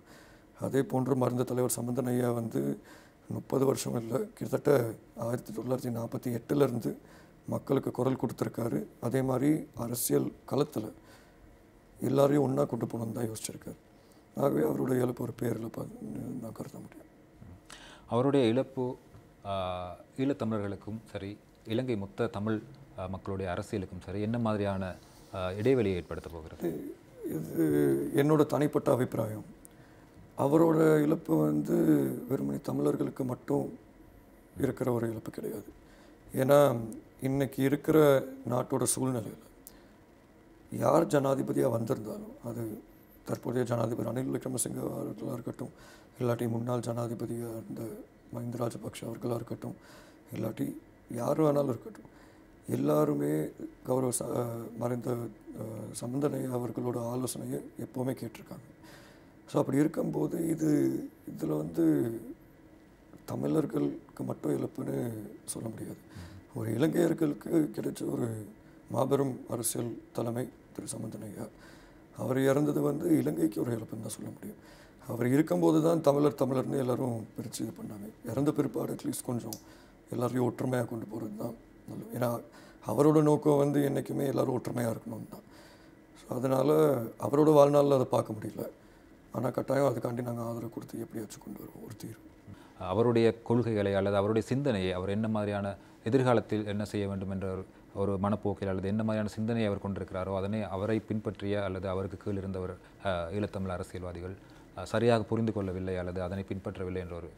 அதே போன்று மறைந்த தலைவர் சம்பந்தன் ஐயா வந்து முப்பது வருஷம் இல்லை கிட்டத்தட்ட ஆயிரத்தி தொள்ளாயிரத்தி நாற்பத்தி எட்டுலேருந்து மக்களுக்கு குரல் கொடுத்துருக்காரு அதே மாதிரி அரசியல் களத்தில் எல்லாரையும் ஒன்றா கொண்டு போகணும்னு தான் யோசிச்சிருக்காரு ஆகவே அவருடைய இழப்பு ஒரு பேரில் நான் கருத முடியும் அவருடைய இழப்பு ஈழத்தமிழர்களுக்கும் சரி இலங்கை மொத்த தமிழ் மக்களுடைய அரசியலுக்கும் சரி என்ன மாதிரியான இடைவெளியை ஏற்படுத்த போகிறது இது என்னோட தனிப்பட்ட அபிப்பிராயம் அவரோட இழப்பு வந்து வெறுமனை தமிழர்களுக்கு மட்டும் இருக்கிற ஒரு இழப்பு கிடையாது ஏன்னா இன்றைக்கி இருக்கிற நாட்டோட சூழ்நிலையில் யார் ஜனாதிபதியாக வந்திருந்தாலும் அது தற்போதைய ஜனாதிபதி ரணில் விக்ரமசிங்க அவர்களாக இருக்கட்டும் இல்லாட்டி முன்னாள் ஜனாதிபதியாக இருந்த மஹிந்த ராஜபக்ஷ அவர்களாக இருக்கட்டும் இல்லாட்டி யார் வேணாலும் இருக்கட்டும் எல்லாருமே கௌரவ ச மறைந்த சம்பந்தனை அவர்களோட ஆலோசனையை எப்போவுமே கேட்டிருக்காங்க ஸோ அப்படி இருக்கும்போது இது இதில் வந்து தமிழர்களுக்கு மட்டும் இழப்புன்னு சொல்ல முடியாது ஒரு இலங்கையர்களுக்கு கிடைச்ச ஒரு மாபெரும் அரசியல் தலைமை திரு சமந்தன் அவர் இறந்தது வந்து இலங்கைக்கு ஒரு இழப்புன்னு தான் சொல்ல முடியும் அவர் இருக்கும்போது தான் தமிழர் தமிழர்னு எல்லோரும் பிரித்து இது பண்ணாங்க இறந்த பிற்பாடு அட்லீஸ்ட் கொஞ்சம் எல்லோரையும் ஒற்றுமையாக கொண்டு போகிறது தான் நல்லது ஏன்னா அவரோட நோக்கம் வந்து என்றைக்குமே எல்லோரும் ஒற்றுமையாக இருக்கணும்னு தான் ஸோ அதனால் அவரோட வாழ்நாளில் அதை பார்க்க முடியல ஆனால் கட்டாயம் அதுக்காண்டி நாங்கள் ஆதரவு கொடுத்து எப்படியாச்சும் கொண்டு வருவோம் ஒரு தீர்வு அவருடைய கொள்கைகளை அல்லது அவருடைய சிந்தனையை அவர் என்ன மாதிரியான எதிர்காலத்தில் என்ன செய்ய வேண்டும் என்ற ஒரு மனப்போக்கில் அல்லது என்ன மாதிரியான சிந்தனையை அவர் கொண்டிருக்கிறாரோ அதனை அவரை பின்பற்றிய அல்லது அவருக்கு கீழ் இருந்தவர் ஈழத்தமிழ் அரசியல்வாதிகள் சரியாக புரிந்து கொள்ளவில்லை அல்லது அதனை பின்பற்றவில்லை என்ற ஒரு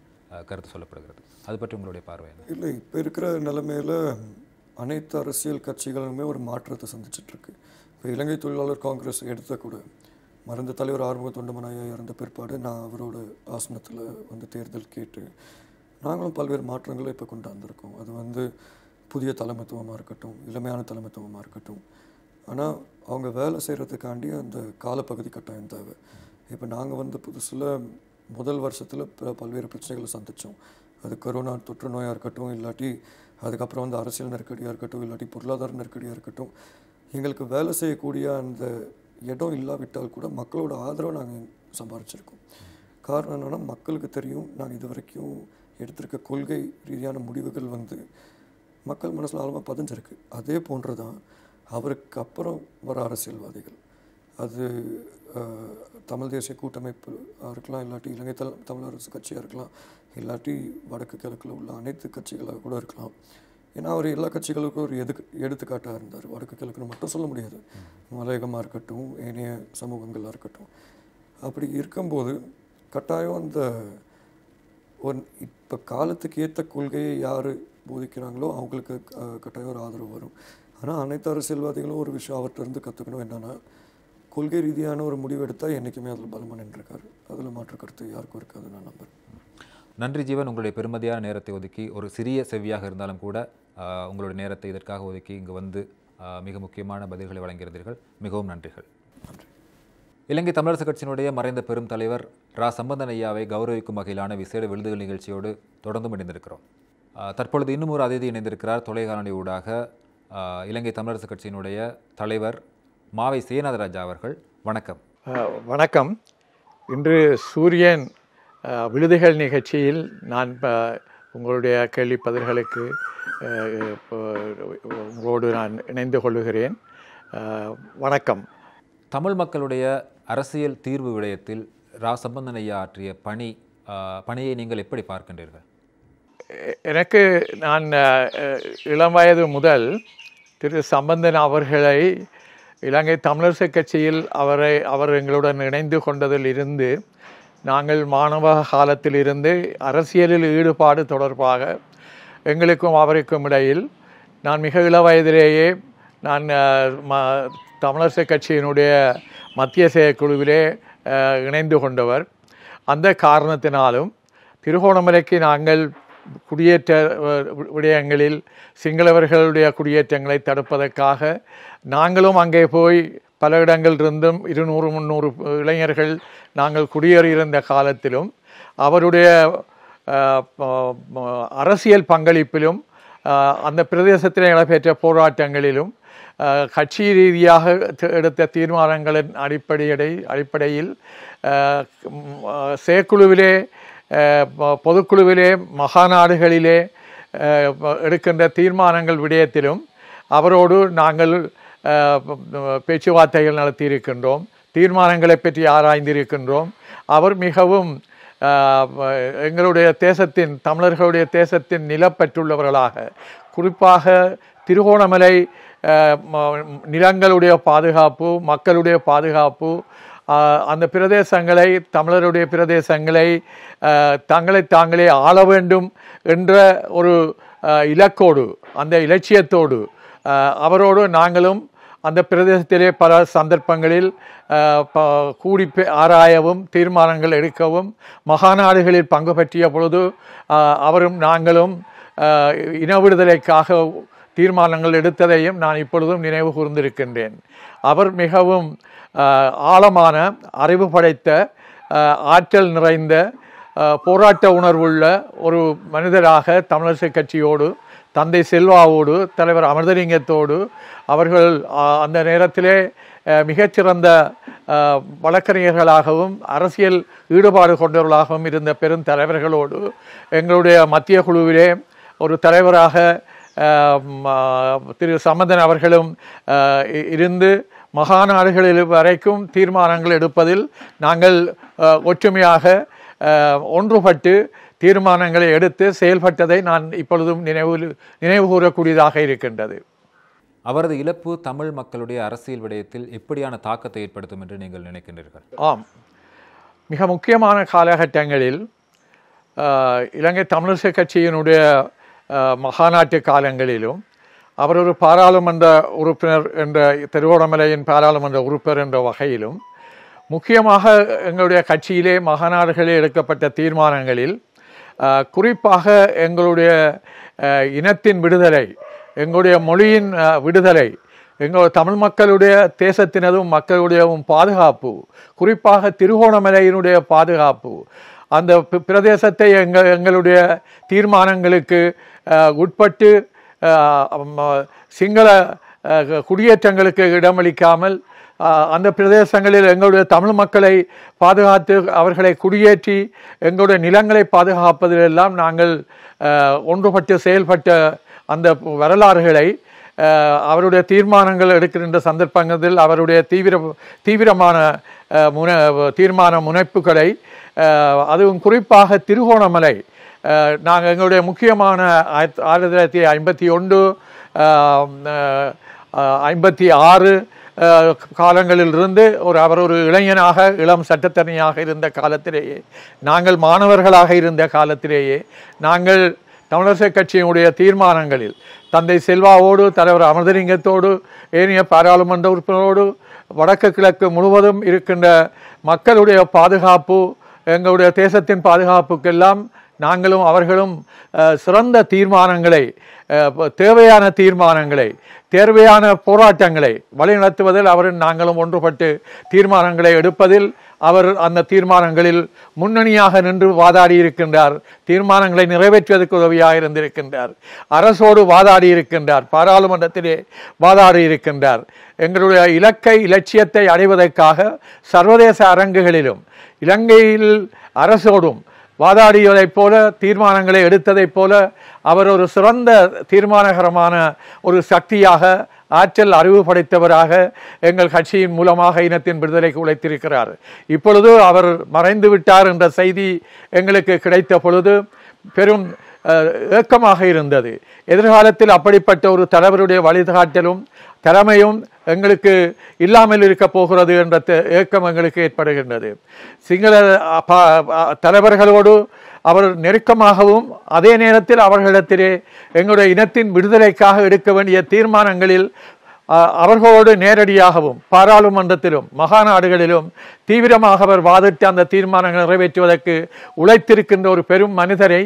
கருத்து சொல்லப்படுகிறது அது பற்றி உங்களுடைய பார்வை இல்லை இப்போ இருக்கிற நிலைமையில் அனைத்து அரசியல் கட்சிகளுமே ஒரு மாற்றத்தை சந்திச்சிட்ருக்கு இப்போ இலங்கை தொழிலாளர் காங்கிரஸ் எடுத்த கூட மறந்த தலைவர் ஆறுமுக தொண்டமனாயா இறந்த பிற்பாடு நான் அவரோட ஆசனத்தில் வந்து தேர்தல் கேட்டு நாங்களும் பல்வேறு மாற்றங்களை இப்போ கொண்டு வந்திருக்கோம் அது வந்து புதிய தலைமைத்துவமாக இருக்கட்டும் இளமையான தலைமைத்துவமாக இருக்கட்டும் ஆனால் அவங்க வேலை செய்கிறதுக்காண்டி அந்த காலப்பகுதி கட்டாயம் தேவை இப்போ நாங்கள் வந்து புதுசில் முதல் வருஷத்தில் பல்வேறு பிரச்சனைகளை சந்தித்தோம் அது கொரோனா தொற்று நோயாக இருக்கட்டும் இல்லாட்டி அதுக்கப்புறம் வந்து அரசியல் நெருக்கடியாக இருக்கட்டும் இல்லாட்டி பொருளாதார நெருக்கடியாக இருக்கட்டும் எங்களுக்கு வேலை செய்யக்கூடிய அந்த இடம் இல்லாவிட்டால் கூட மக்களோட ஆதரவை நாங்கள் சம்பாரிச்சிருக்கோம் காரணம் என்னென்னா மக்களுக்கு தெரியும் நாங்கள் இது வரைக்கும் எடுத்திருக்க கொள்கை ரீதியான முடிவுகள் வந்து மக்கள் மனசில் ஆழமாக பதிஞ்சிருக்கு அதே போன்று தான் அவருக்கு அப்புறம் வர அரசியல்வாதிகள் அது தமிழ் தேசிய கூட்டமைப்பு இருக்கலாம் இல்லாட்டி இலங்கை தல் தமிழ் அரசு கட்சியாக இருக்கலாம் இல்லாட்டி வடக்கு கிழக்கில் உள்ள அனைத்து கட்சிகளாக கூட இருக்கலாம் ஏன்னா அவர் எல்லா கட்சிகளுக்கும் ஒரு எதுக்கு எடுத்துக்காட்டாக இருந்தார் வடக்கு கிழக்குன்னு மட்டும் சொல்ல முடியாது மலையகமாக இருக்கட்டும் ஏனைய சமூகங்களாக இருக்கட்டும் அப்படி இருக்கும்போது கட்டாயம் அந்த ஒன் இப்போ காலத்துக்கு ஏற்ற கொள்கையை யார் போதிக்கிறாங்களோ அவங்களுக்கு கட்டாயம் ஒரு ஆதரவு வரும் ஆனால் அனைத்து அரசியல்வாதிகளும் ஒரு விஷயம் அவர்கிட்ட கற்றுக்கணும் என்னென்னா கொள்கை ரீதியான ஒரு முடிவு எடுத்தால் என்றைக்குமே அதில் பலமாக நின்றுருக்காரு அதில் மாற்று கருத்து யாருக்கும் இருக்காது நான் நம்புகிறேன் நன்றி ஜீவன் உங்களுடைய பெருமதியான நேரத்தை ஒதுக்கி ஒரு சிறிய செவ்வியாக இருந்தாலும் கூட உங்களுடைய நேரத்தை இதற்காக ஒதுக்கி இங்கு வந்து மிக முக்கியமான பதில்களை வழங்கியிருந்தீர்கள் மிகவும் நன்றிகள் நன்றி இலங்கை தமிழரசு கட்சியினுடைய மறைந்த பெரும் தலைவர் ரா சம்பந்தன் ஐயாவை கௌரவிக்கும் வகையிலான விசேட விருதுகள் நிகழ்ச்சியோடு தொடர்ந்தும் இணைந்திருக்கிறோம் தற்பொழுது இன்னும் ஒரு அதிதி இணைந்திருக்கிறார் தொலைக்காணொலி ஊடாக இலங்கை தமிழரசு கட்சியினுடைய தலைவர் மாவை சேனாதராஜா அவர்கள் வணக்கம் வணக்கம் இன்று சூரியன் விழுதுகள் நிகழ்ச்சியில் நான் உங்களுடைய கேள்வி பதில்களுக்கு உங்களோடு நான் இணைந்து கொள்ளுகிறேன் வணக்கம் தமிழ் மக்களுடைய அரசியல் தீர்வு விடயத்தில் ரா சம்பந்தனையா ஆற்றிய பணி பணியை நீங்கள் எப்படி பார்க்கின்றீர்கள் எனக்கு நான் இளம் வயது முதல் திரு சம்பந்தன் அவர்களை இலங்கை தமிழரசு கட்சியில் அவரை அவர் எங்களுடன் இணைந்து கொண்டதில் இருந்து நாங்கள் மாணவ காலத்தில் இருந்து அரசியலில் ஈடுபாடு தொடர்பாக எங்களுக்கும் அவருக்கும் இடையில் நான் மிக இள வயதிலேயே நான் ம தமிழரசு கட்சியினுடைய மத்திய செயற்குழுவிலே இணைந்து கொண்டவர் அந்த காரணத்தினாலும் திருகோணமலைக்கு நாங்கள் குடியேற்ற விடயங்களில் சிங்களவர்களுடைய குடியேற்றங்களை தடுப்பதற்காக நாங்களும் அங்கே போய் பல இடங்களிலிருந்தும் இருநூறு முந்நூறு இளைஞர்கள் நாங்கள் குடியேறியிருந்த காலத்திலும் அவருடைய அரசியல் பங்களிப்பிலும் அந்த பிரதேசத்தில் நடைபெற்ற போராட்டங்களிலும் கட்சி ரீதியாக எடுத்த தீர்மானங்களின் அடிப்படையடை அடிப்படையில் செயற்குழுவிலே பொதுக்குழுவிலே மகாநாடுகளிலே எடுக்கின்ற தீர்மானங்கள் விடயத்திலும் அவரோடு நாங்கள் பேச்சுவார்த்தைகள் நடத்தியிருக்கின்றோம் தீர்மானங்களை பற்றி ஆராய்ந்திருக்கின்றோம் அவர் மிகவும் எங்களுடைய தேசத்தின் தமிழர்களுடைய தேசத்தின் நிலப்பற்றுள்ளவர்களாக குறிப்பாக திருகோணமலை நிலங்களுடைய பாதுகாப்பு மக்களுடைய பாதுகாப்பு அந்த பிரதேசங்களை தமிழருடைய பிரதேசங்களை தங்களை தாங்களே ஆள வேண்டும் என்ற ஒரு இலக்கோடு அந்த இலட்சியத்தோடு அவரோடு நாங்களும் அந்த பிரதேசத்திலே பல சந்தர்ப்பங்களில் கூடி ஆராயவும் தீர்மானங்கள் எடுக்கவும் மகாநாடுகளில் பங்கு பற்றிய பொழுது அவரும் நாங்களும் இன விடுதலைக்காக தீர்மானங்கள் எடுத்ததையும் நான் இப்பொழுதும் நினைவு கூர்ந்திருக்கின்றேன் அவர் மிகவும் ஆழமான அறிவு படைத்த ஆற்றல் நிறைந்த போராட்ட உணர்வுள்ள ஒரு மனிதராக தமிழரசுக் கட்சியோடு தந்தை செல்வாவோடு தலைவர் அமிர்தலிங்கத்தோடு அவர்கள் அந்த நேரத்திலே மிகச்சிறந்த வழக்கறிஞர்களாகவும் அரசியல் ஈடுபாடு கொண்டவர்களாகவும் இருந்த பெரும் தலைவர்களோடு எங்களுடைய மத்திய குழுவிலே ஒரு தலைவராக திரு சம்பந்தன் அவர்களும் இருந்து மகாநாடுகளில் வரைக்கும் தீர்மானங்கள் எடுப்பதில் நாங்கள் ஒற்றுமையாக ஒன்றுபட்டு தீர்மானங்களை எடுத்து செயல்பட்டதை நான் இப்பொழுதும் நினைவு நினைவு கூறக்கூடியதாக இருக்கின்றது அவரது இழப்பு தமிழ் மக்களுடைய அரசியல் விடயத்தில் எப்படியான தாக்கத்தை ஏற்படுத்தும் என்று நீங்கள் நினைக்கின்றீர்கள் ஆம் மிக முக்கியமான காலகட்டங்களில் இலங்கை தமிழரசு கட்சியினுடைய மகாநாட்டு காலங்களிலும் அவர் ஒரு பாராளுமன்ற உறுப்பினர் என்ற திருவோணமலையின் பாராளுமன்ற உறுப்பினர் என்ற வகையிலும் முக்கியமாக எங்களுடைய கட்சியிலே மகநாடுகளில் எடுக்கப்பட்ட தீர்மானங்களில் குறிப்பாக எங்களுடைய இனத்தின் விடுதலை எங்களுடைய மொழியின் விடுதலை எங்கள் தமிழ் மக்களுடைய தேசத்தினதும் மக்களுடையவும் பாதுகாப்பு குறிப்பாக திருகோணமலையினுடைய பாதுகாப்பு அந்த பிரதேசத்தை எங்கள் எங்களுடைய தீர்மானங்களுக்கு உட்பட்டு சிங்கள குடியேற்றங்களுக்கு இடமளிக்காமல் அந்த பிரதேசங்களில் எங்களுடைய தமிழ் மக்களை பாதுகாத்து அவர்களை குடியேற்றி எங்களுடைய நிலங்களை பாதுகாப்பதிலெல்லாம் நாங்கள் ஒன்றுபட்டு செயல்பட்ட அந்த வரலாறுகளை அவருடைய தீர்மானங்கள் எடுக்கின்ற சந்தர்ப்பங்களில் அவருடைய தீவிர தீவிரமான முன தீர்மான முனைப்புகளை அதுவும் குறிப்பாக திருகோணமலை நாங்கள் எங்களுடைய முக்கியமான ஆயிரத்தி ஆயிரத்தி தொள்ளாயிரத்தி ஐம்பத்தி ஒன்று ஐம்பத்தி ஆறு காலங்களிலிருந்து ஒரு அவர் ஒரு இளைஞனாக இளம் சட்டத்தரணியாக இருந்த காலத்திலேயே நாங்கள் மாணவர்களாக இருந்த காலத்திலேயே நாங்கள் தமிழரசு கட்சியினுடைய தீர்மானங்களில் தந்தை செல்வாவோடு தலைவர் அமிர்தலிங்கத்தோடு ஏனைய பாராளுமன்ற உறுப்பினரோடு வடக்கு கிழக்கு முழுவதும் இருக்கின்ற மக்களுடைய பாதுகாப்பு எங்களுடைய தேசத்தின் பாதுகாப்புக்கெல்லாம் நாங்களும் அவர்களும் சிறந்த தீர்மானங்களை தேவையான தீர்மானங்களை தேவையான போராட்டங்களை வழிநடத்துவதில் அவரும் நாங்களும் ஒன்றுபட்டு தீர்மானங்களை எடுப்பதில் அவர் அந்த தீர்மானங்களில் முன்னணியாக நின்று வாதாடி இருக்கின்றார் தீர்மானங்களை நிறைவேற்றுவதற்கு உதவியாக இருந்திருக்கின்றார் அரசோடு வாதாடி இருக்கின்றார் பாராளுமன்றத்திலே வாதாடி இருக்கின்றார் எங்களுடைய இலக்கை இலட்சியத்தை அடைவதற்காக சர்வதேச அரங்குகளிலும் இலங்கையில் அரசோடும் வாதாடியதைப் போல தீர்மானங்களை எடுத்ததைப் போல அவர் ஒரு சிறந்த தீர்மானகரமான ஒரு சக்தியாக ஆற்றல் அறிவு படைத்தவராக எங்கள் கட்சியின் மூலமாக இனத்தின் விடுதலைக்கு உழைத்திருக்கிறார் இப்பொழுது அவர் மறைந்து விட்டார் என்ற செய்தி எங்களுக்கு கிடைத்த பொழுது பெரும் ஏக்கமாக இருந்தது எதிர்காலத்தில் அப்படிப்பட்ட ஒரு தலைவருடைய வழிகாட்டலும் திறமையும் எங்களுக்கு இல்லாமல் இருக்க போகிறது என்ற ஏக்கம் எங்களுக்கு ஏற்படுகின்றது சிங்கள தலைவர்களோடு அவர் நெருக்கமாகவும் அதே நேரத்தில் அவர்களிடத்திலே எங்களுடைய இனத்தின் விடுதலைக்காக எடுக்க வேண்டிய தீர்மானங்களில் அவர்களோடு நேரடியாகவும் பாராளுமன்றத்திலும் மகாநாடுகளிலும் தீவிரமாக அவர் வாதிட்டு அந்த தீர்மானங்களை நிறைவேற்றுவதற்கு உழைத்திருக்கின்ற ஒரு பெரும் மனிதரை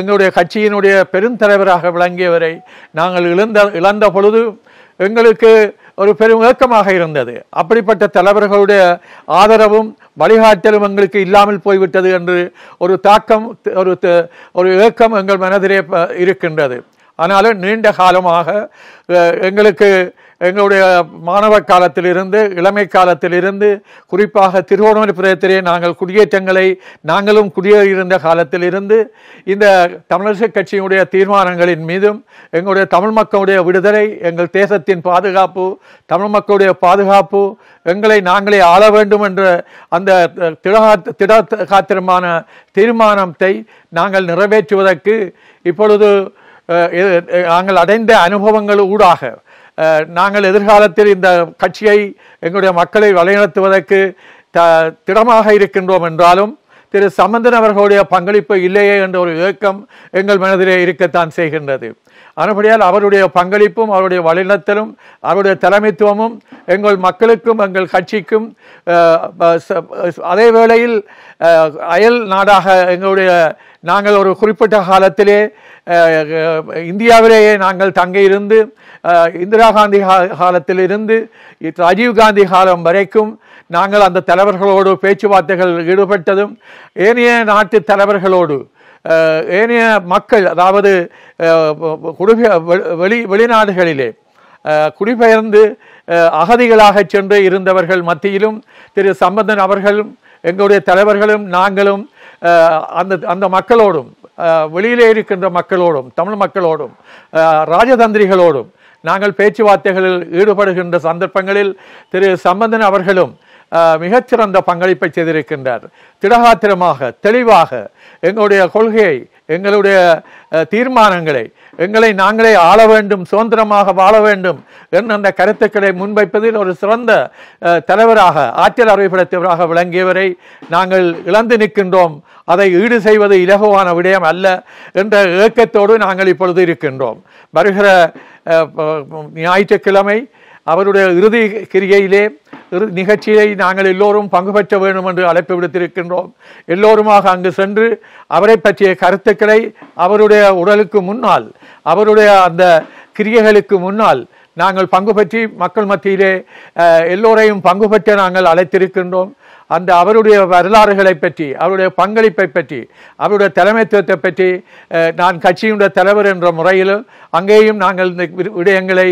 எங்களுடைய கட்சியினுடைய பெருந்தலைவராக விளங்கியவரை நாங்கள் இழந்த இழந்த பொழுது எங்களுக்கு ஒரு பெரும் ஏக்கமாக இருந்தது அப்படிப்பட்ட தலைவர்களுடைய ஆதரவும் வழிகாட்டலும் எங்களுக்கு இல்லாமல் போய்விட்டது என்று ஒரு தாக்கம் ஒரு ஒரு ஏக்கம் எங்கள் மனதிலே இருக்கின்றது ஆனாலும் நீண்ட காலமாக எங்களுக்கு எங்களுடைய மாணவ காலத்திலிருந்து இளமை காலத்திலிருந்து குறிப்பாக திருவோணமலை பிரதேசத்திலே நாங்கள் குடியேற்றங்களை நாங்களும் குடியேறியிருந்த காலத்திலிருந்து இந்த தமிழரசு கட்சியினுடைய தீர்மானங்களின் மீதும் எங்களுடைய தமிழ் மக்களுடைய விடுதலை எங்கள் தேசத்தின் பாதுகாப்பு தமிழ் மக்களுடைய பாதுகாப்பு எங்களை நாங்களே ஆள வேண்டும் என்ற அந்த திட காத்திரமான தீர்மானத்தை நாங்கள் நிறைவேற்றுவதற்கு இப்பொழுது நாங்கள் அடைந்த அனுபவங்கள் ஊடாக நாங்கள் எதிர்காலத்தில் இந்த கட்சியை எங்களுடைய மக்களை வழிநடத்துவதற்கு த திடமாக இருக்கின்றோம் என்றாலும் திரு சம்பந்தன் அவர்களுடைய பங்களிப்பு இல்லையே என்ற ஒரு ஏக்கம் எங்கள் மனதிலே இருக்கத்தான் செய்கின்றது அதுபடியால் அவருடைய பங்களிப்பும் அவருடைய வழிநடத்தலும் அவருடைய தலைமைத்துவமும் எங்கள் மக்களுக்கும் எங்கள் கட்சிக்கும் அதே வேளையில் அயல் நாடாக எங்களுடைய நாங்கள் ஒரு குறிப்பிட்ட காலத்திலே இந்தியாவிலேயே நாங்கள் தங்கியிருந்து இந்திரா காந்தி காலத்திலிருந்து காந்தி காலம் வரைக்கும் நாங்கள் அந்த தலைவர்களோடு பேச்சுவார்த்தைகள் ஈடுபட்டதும் ஏனைய நாட்டு தலைவர்களோடு ஏனைய மக்கள் அதாவது குடிபெய வெளி வெளிநாடுகளிலே குடிபெயர்ந்து அகதிகளாக சென்று இருந்தவர்கள் மத்தியிலும் திரு சம்பந்தன் அவர்களும் எங்களுடைய தலைவர்களும் நாங்களும் அந்த அந்த மக்களோடும் வெளியிலே இருக்கின்ற மக்களோடும் தமிழ் மக்களோடும் ராஜதந்திரிகளோடும் நாங்கள் பேச்சுவார்த்தைகளில் ஈடுபடுகின்ற சந்தர்ப்பங்களில் திரு சம்பந்தன் அவர்களும் மிகச்சிறந்த பங்களிப்பை செய்திருக்கின்றார் திடகாத்திரமாக தெளிவாக எங்களுடைய கொள்கையை எங்களுடைய தீர்மானங்களை எங்களை நாங்களே ஆள வேண்டும் சுதந்திரமாக வாழ வேண்டும் என்ற அந்த கருத்துக்களை முன்வைப்பதில் ஒரு சிறந்த தலைவராக ஆற்றல் அறிவிப்படுத்தியவராக விளங்கியவரை நாங்கள் இழந்து நிற்கின்றோம் அதை ஈடு செய்வது இலகுவான விடயம் அல்ல என்ற ஏக்கத்தோடு நாங்கள் இப்பொழுது இருக்கின்றோம் வருகிற ஞாயிற்றுக்கிழமை அவருடைய இறுதி கிரிகையிலே நிகழ்ச்சியை நாங்கள் எல்லோரும் பங்கு பெற்ற வேண்டும் என்று அழைப்பு விடுத்திருக்கின்றோம் எல்லோருமாக அங்கு சென்று அவரை பற்றிய கருத்துக்களை அவருடைய உடலுக்கு முன்னால் அவருடைய அந்த கிரியைகளுக்கு முன்னால் நாங்கள் பங்கு பற்றி மக்கள் மத்தியிலே எல்லோரையும் பங்கு பெற்ற நாங்கள் அழைத்திருக்கின்றோம் அந்த அவருடைய வரலாறுகளை பற்றி அவருடைய பங்களிப்பை பற்றி அவருடைய தலைமைத்துவத்தை பற்றி நான் கட்சியினுடைய தலைவர் என்ற முறையிலும் அங்கேயும் நாங்கள் இந்த விடயங்களை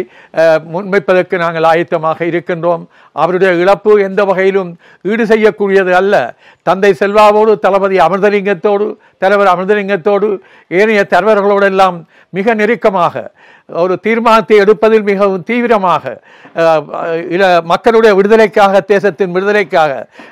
முன்வைப்பதற்கு நாங்கள் ஆயத்தமாக இருக்கின்றோம் அவருடைய இழப்பு எந்த வகையிலும் ஈடு செய்யக்கூடியது அல்ல தந்தை செல்வாவோடு தளபதி அமிர்தலிங்கத்தோடு தலைவர் அமிர்தலிங்கத்தோடு ஏனைய தலைவர்களோடெல்லாம் மிக நெருக்கமாக ஒரு தீர்மானத்தை எடுப்பதில் மிகவும் தீவிரமாக மக்களுடைய விடுதலைக்காக தேசத்தின் விடுதலைக்காக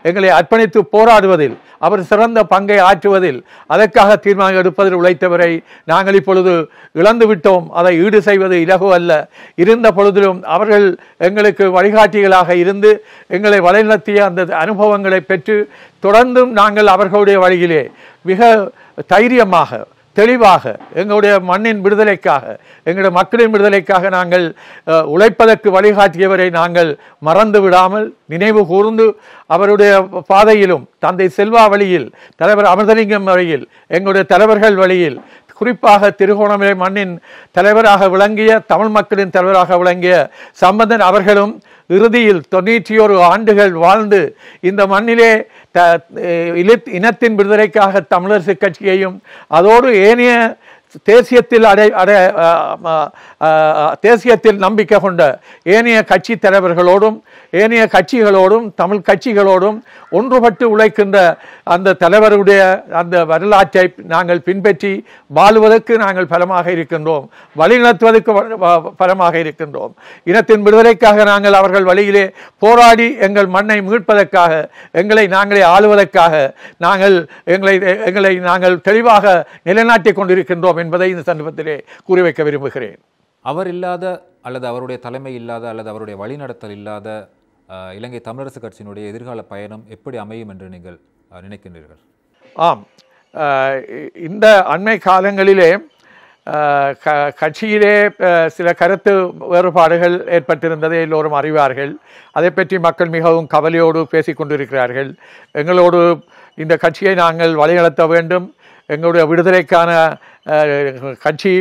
எங்களை அர்ப்பணித்து போராடுவதில் அவர் சிறந்த பங்கை ஆற்றுவதில் அதற்காக தீர்மானம் எடுப்பதில் உழைத்தவரை நாங்கள் இப்பொழுது இழந்து விட்டோம் அதை ஈடு செய்வது இலகு அல்ல இருந்த பொழுதிலும் அவர்கள் எங்களுக்கு வழிகாட்டிகளாக இருந்து எங்களை வழிநடத்திய அந்த அனுபவங்களை பெற்று தொடர்ந்தும் நாங்கள் அவர்களுடைய வழியிலே மிக தைரியமாக தெளிவாக எங்களுடைய மண்ணின் விடுதலைக்காக எங்களுடைய மக்களின் விடுதலைக்காக நாங்கள் உழைப்பதற்கு வழிகாட்டியவரை நாங்கள் மறந்து விடாமல் நினைவு கூர்ந்து அவருடைய பாதையிலும் தந்தை செல்வா வழியில் தலைவர் அமிர்தலிங்கம் வழியில் எங்களுடைய தலைவர்கள் வழியில் குறிப்பாக திருகோணமலை மண்ணின் தலைவராக விளங்கிய தமிழ் மக்களின் தலைவராக விளங்கிய சம்பந்தன் அவர்களும் இறுதியில் தொண்ணூற்றி ஒரு ஆண்டுகள் வாழ்ந்து இந்த மண்ணிலே த இனத்தின் விடுதலைக்காக தமிழரசு கட்சியையும் அதோடு ஏனைய தேசியத்தில் அடை அடை தேசியத்தில் நம்பிக்கை கொண்ட ஏனைய கட்சி தலைவர்களோடும் ஏனைய கட்சிகளோடும் தமிழ் கட்சிகளோடும் ஒன்றுபட்டு உழைக்கின்ற அந்த தலைவருடைய அந்த வரலாற்றை நாங்கள் பின்பற்றி வாழ்வதற்கு நாங்கள் பலமாக இருக்கின்றோம் வழிநடத்துவதற்கு பலமாக இருக்கின்றோம் இனத்தின் விடுதலைக்காக நாங்கள் அவர்கள் வழியிலே போராடி எங்கள் மண்ணை மீட்பதற்காக எங்களை நாங்களே ஆளுவதற்காக நாங்கள் எங்களை எங்களை நாங்கள் தெளிவாக நிலைநாட்டிக் கொண்டிருக்கின்றோம் என்பதை இந்த சந்தர்ப்பத்திலே குறிவைக்க விரும்புகிறேன் அவர் இல்லாத அல்லது அவருடைய தலைமை இல்லாத அல்லது அவருடைய வழிநடத்தல் இல்லாத இலங்கை தமிழரசு கட்சியினுடைய எதிர்கால பயணம் எப்படி அமையும் என்று நீங்கள் நினைக்கின்றீர்கள் ஆம் இந்த அண்மை காலங்களிலே க கட்சியிலே சில கருத்து வேறுபாடுகள் ஏற்பட்டிருந்ததை எல்லோரும் அறிவார்கள் அதை பற்றி மக்கள் மிகவும் கவலையோடு பேசிக்கொண்டிருக்கிறார்கள் எங்களோடு இந்த கட்சியை நாங்கள் வழிநடத்த வேண்டும் எங்களுடைய விடுதலைக்கான கட்சி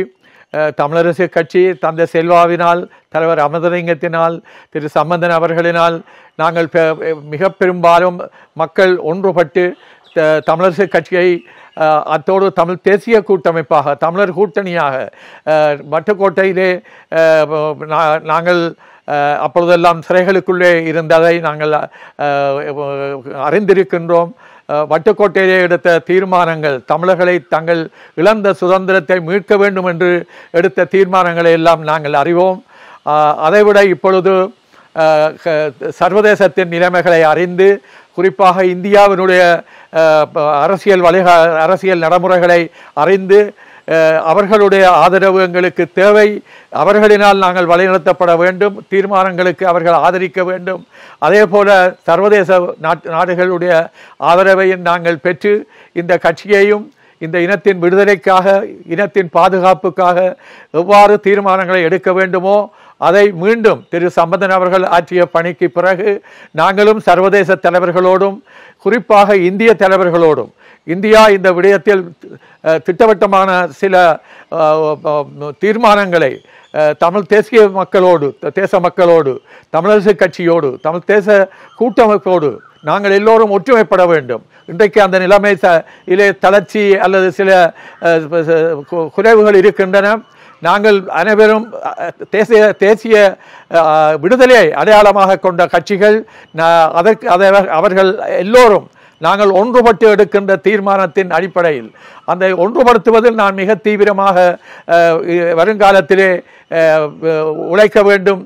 தமிழரசு கட்சி தந்த செல்வாவினால் தலைவர் அமதலிங்கத்தினால் திரு சம்பந்தன் அவர்களினால் நாங்கள் மிக பெரும்பாலும் மக்கள் ஒன்றுபட்டு தமிழரசு கட்சியை அத்தோடு தமிழ் தேசிய கூட்டமைப்பாக தமிழர் கூட்டணியாக வட்டுக்கோட்டையிலே நாங்கள் அப்பொழுதெல்லாம் சிறைகளுக்குள்ளே இருந்ததை நாங்கள் அறிந்திருக்கின்றோம் வட்டுக்கோட்டையிலே எடுத்த தீர்மானங்கள் தமிழர்களை தங்கள் இழந்த சுதந்திரத்தை மீட்க வேண்டும் என்று எடுத்த தீர்மானங்களை எல்லாம் நாங்கள் அறிவோம் அதைவிட இப்பொழுது சர்வதேசத்தின் நிலைமைகளை அறிந்து குறிப்பாக இந்தியாவினுடைய அரசியல் வழிகா அரசியல் நடைமுறைகளை அறிந்து அவர்களுடைய ஆதரவு எங்களுக்கு தேவை அவர்களினால் நாங்கள் வழிநடத்தப்பட வேண்டும் தீர்மானங்களுக்கு அவர்கள் ஆதரிக்க வேண்டும் அதே போல சர்வதேச நாடுகளுடைய ஆதரவையும் நாங்கள் பெற்று இந்த கட்சியையும் இந்த இனத்தின் விடுதலைக்காக இனத்தின் பாதுகாப்புக்காக எவ்வாறு தீர்மானங்களை எடுக்க வேண்டுமோ அதை மீண்டும் திரு சம்பந்தன் அவர்கள் ஆற்றிய பணிக்கு பிறகு நாங்களும் சர்வதேச தலைவர்களோடும் குறிப்பாக இந்திய தலைவர்களோடும் இந்தியா இந்த விடயத்தில் திட்டவட்டமான சில தீர்மானங்களை தமிழ் தேசிய மக்களோடு தேச மக்களோடு தமிழரசு கட்சியோடு தமிழ் தேச கூட்டமைப்போடு நாங்கள் எல்லோரும் ஒற்றுமைப்பட வேண்டும் இன்றைக்கு அந்த நிலைமை ச இலே தளர்ச்சி அல்லது சில குறைவுகள் இருக்கின்றன நாங்கள் அனைவரும் தேசிய தேசிய விடுதலையை அடையாளமாக கொண்ட கட்சிகள் அதற்கு அதை அவர்கள் எல்லோரும் நாங்கள் ஒன்றுபட்டு எடுக்கின்ற தீர்மானத்தின் அடிப்படையில் அந்த ஒன்றுபடுத்துவதில் நான் மிக தீவிரமாக வருங்காலத்திலே உழைக்க வேண்டும்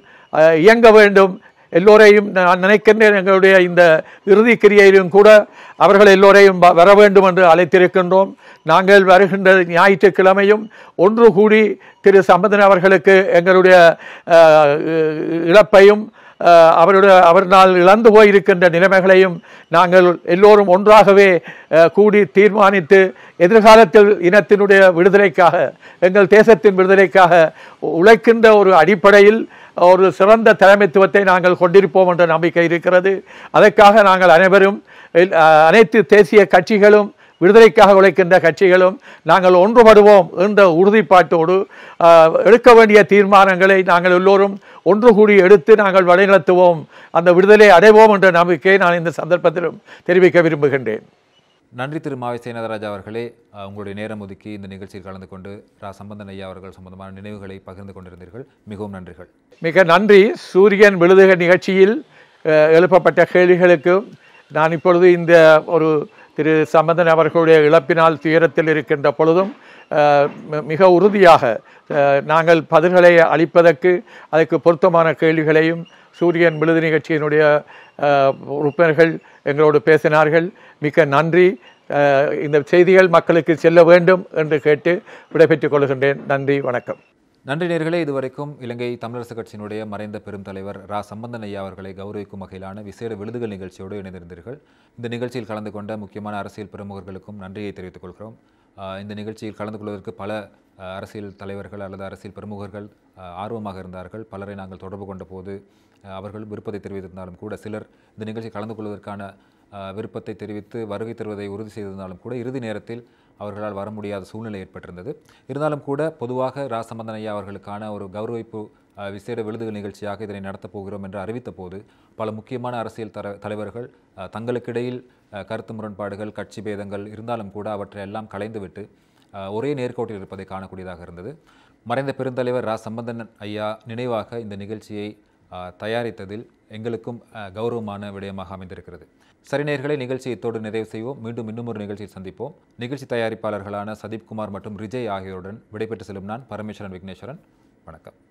இயங்க வேண்டும் எல்லோரையும் நான் நினைக்கின்றேன் எங்களுடைய இந்த இறுதி கிரியையிலும் கூட அவர்கள் எல்லோரையும் வர வேண்டும் என்று அழைத்திருக்கின்றோம் நாங்கள் வருகின்ற ஞாயிற்றுக்கிழமையும் ஒன்று கூடி திரு சம்பந்தன் அவர்களுக்கு எங்களுடைய இழப்பையும் அவருடைய அவர் நாள் இழந்து போயிருக்கின்ற நிலைமைகளையும் நாங்கள் எல்லோரும் ஒன்றாகவே கூடி தீர்மானித்து எதிர்காலத்தில் இனத்தினுடைய விடுதலைக்காக எங்கள் தேசத்தின் விடுதலைக்காக உழைக்கின்ற ஒரு அடிப்படையில் ஒரு சிறந்த தலைமைத்துவத்தை நாங்கள் கொண்டிருப்போம் என்ற நம்பிக்கை இருக்கிறது அதற்காக நாங்கள் அனைவரும் அனைத்து தேசிய கட்சிகளும் விடுதலைக்காக உழைக்கின்ற கட்சிகளும் நாங்கள் ஒன்றுபடுவோம் என்ற உறுதிப்பாட்டோடு எடுக்க வேண்டிய தீர்மானங்களை நாங்கள் எல்லோரும் ஒன்று கூடி எடுத்து நாங்கள் வழிநடத்துவோம் அந்த விடுதலை அடைவோம் என்ற நம்பிக்கையை நான் இந்த சந்தர்ப்பத்திலும் தெரிவிக்க விரும்புகின்றேன் நன்றி திரு மாவை சேனதராஜா அவர்களே உங்களுடைய நேரம் ஒதுக்கி இந்த நிகழ்ச்சியில் கலந்து கொண்டு ரா சம்பந்தன் ஐயா அவர்கள் சம்பந்தமான நினைவுகளை பகிர்ந்து கொண்டிருந்தீர்கள் மிகவும் நன்றிகள் மிக நன்றி சூரியன் விழுதுக நிகழ்ச்சியில் எழுப்பப்பட்ட கேள்விகளுக்கு நான் இப்பொழுது இந்த ஒரு திரு சம்பந்தன் அவர்களுடைய இழப்பினால் துயரத்தில் இருக்கின்ற பொழுதும் மிக உறுதியாக நாங்கள் பதில்களை அளிப்பதற்கு அதற்கு பொருத்தமான கேள்விகளையும் சூரியன் விழுது நிகழ்ச்சியினுடைய உறுப்பினர்கள் எங்களோடு பேசினார்கள் மிக்க நன்றி இந்த செய்திகள் மக்களுக்கு செல்ல வேண்டும் என்று கேட்டு விடைபெற்றுக் கொள்கின்றேன் நன்றி வணக்கம் நன்றி நேர்களே இதுவரைக்கும் இலங்கை தமிழரசு கட்சியினுடைய மறைந்த பெரும் தலைவர் ரா சம்பந்தன் ஐயா அவர்களை கௌரவிக்கும் வகையிலான விசேட விழுதுகள் நிகழ்ச்சியோடு இணைந்திருந்தீர்கள் இந்த நிகழ்ச்சியில் கலந்து கொண்ட முக்கியமான அரசியல் பிரமுகர்களுக்கும் நன்றியை தெரிவித்துக் கொள்கிறோம் இந்த நிகழ்ச்சியில் கலந்து கொள்வதற்கு பல அரசியல் தலைவர்கள் அல்லது அரசியல் பிரமுகர்கள் ஆர்வமாக இருந்தார்கள் பலரை நாங்கள் தொடர்பு கொண்ட போது அவர்கள் விருப்பத்தை தெரிவித்திருந்தாலும் கூட சிலர் இந்த நிகழ்ச்சியில் கலந்து கொள்வதற்கான விருப்பத்தை தெரிவித்து வருகை தருவதை உறுதி செய்திருந்தாலும் கூட இறுதி நேரத்தில் அவர்களால் வர முடியாத சூழ்நிலை ஏற்பட்டிருந்தது இருந்தாலும் கூட பொதுவாக ராசம்பந்தன் ஐயா அவர்களுக்கான ஒரு கௌரவிப்பு விசேட விழுதுகள் நிகழ்ச்சியாக இதனை நடத்தப் போகிறோம் என்று அறிவித்த போது பல முக்கியமான அரசியல் தர தலைவர்கள் தங்களுக்கிடையில் கருத்து முரண்பாடுகள் கட்சி பேதங்கள் இருந்தாலும் கூட அவற்றை எல்லாம் கலைந்துவிட்டு ஒரே நேர்கோட்டில் இருப்பதை காணக்கூடியதாக இருந்தது மறைந்த பெருந்தலைவர் ரா சம்பந்தன் ஐயா நினைவாக இந்த நிகழ்ச்சியை தயாரித்ததில் எங்களுக்கும் கௌரவமான விடயமாக அமைந்திருக்கிறது சரி நிகழ்ச்சியை நிகழ்ச்சி இத்தோடு நிறைவு செய்வோம் மீண்டும் இன்னும் ஒரு நிகழ்ச்சியை சந்திப்போம் நிகழ்ச்சி தயாரிப்பாளர்களான சதீப்குமார் மற்றும் ரிஜய் ஆகியோருடன் விடைபெற்று செல்லும் நான் பரமேஸ்வரன் விக்னேஸ்வரன் வணக்கம்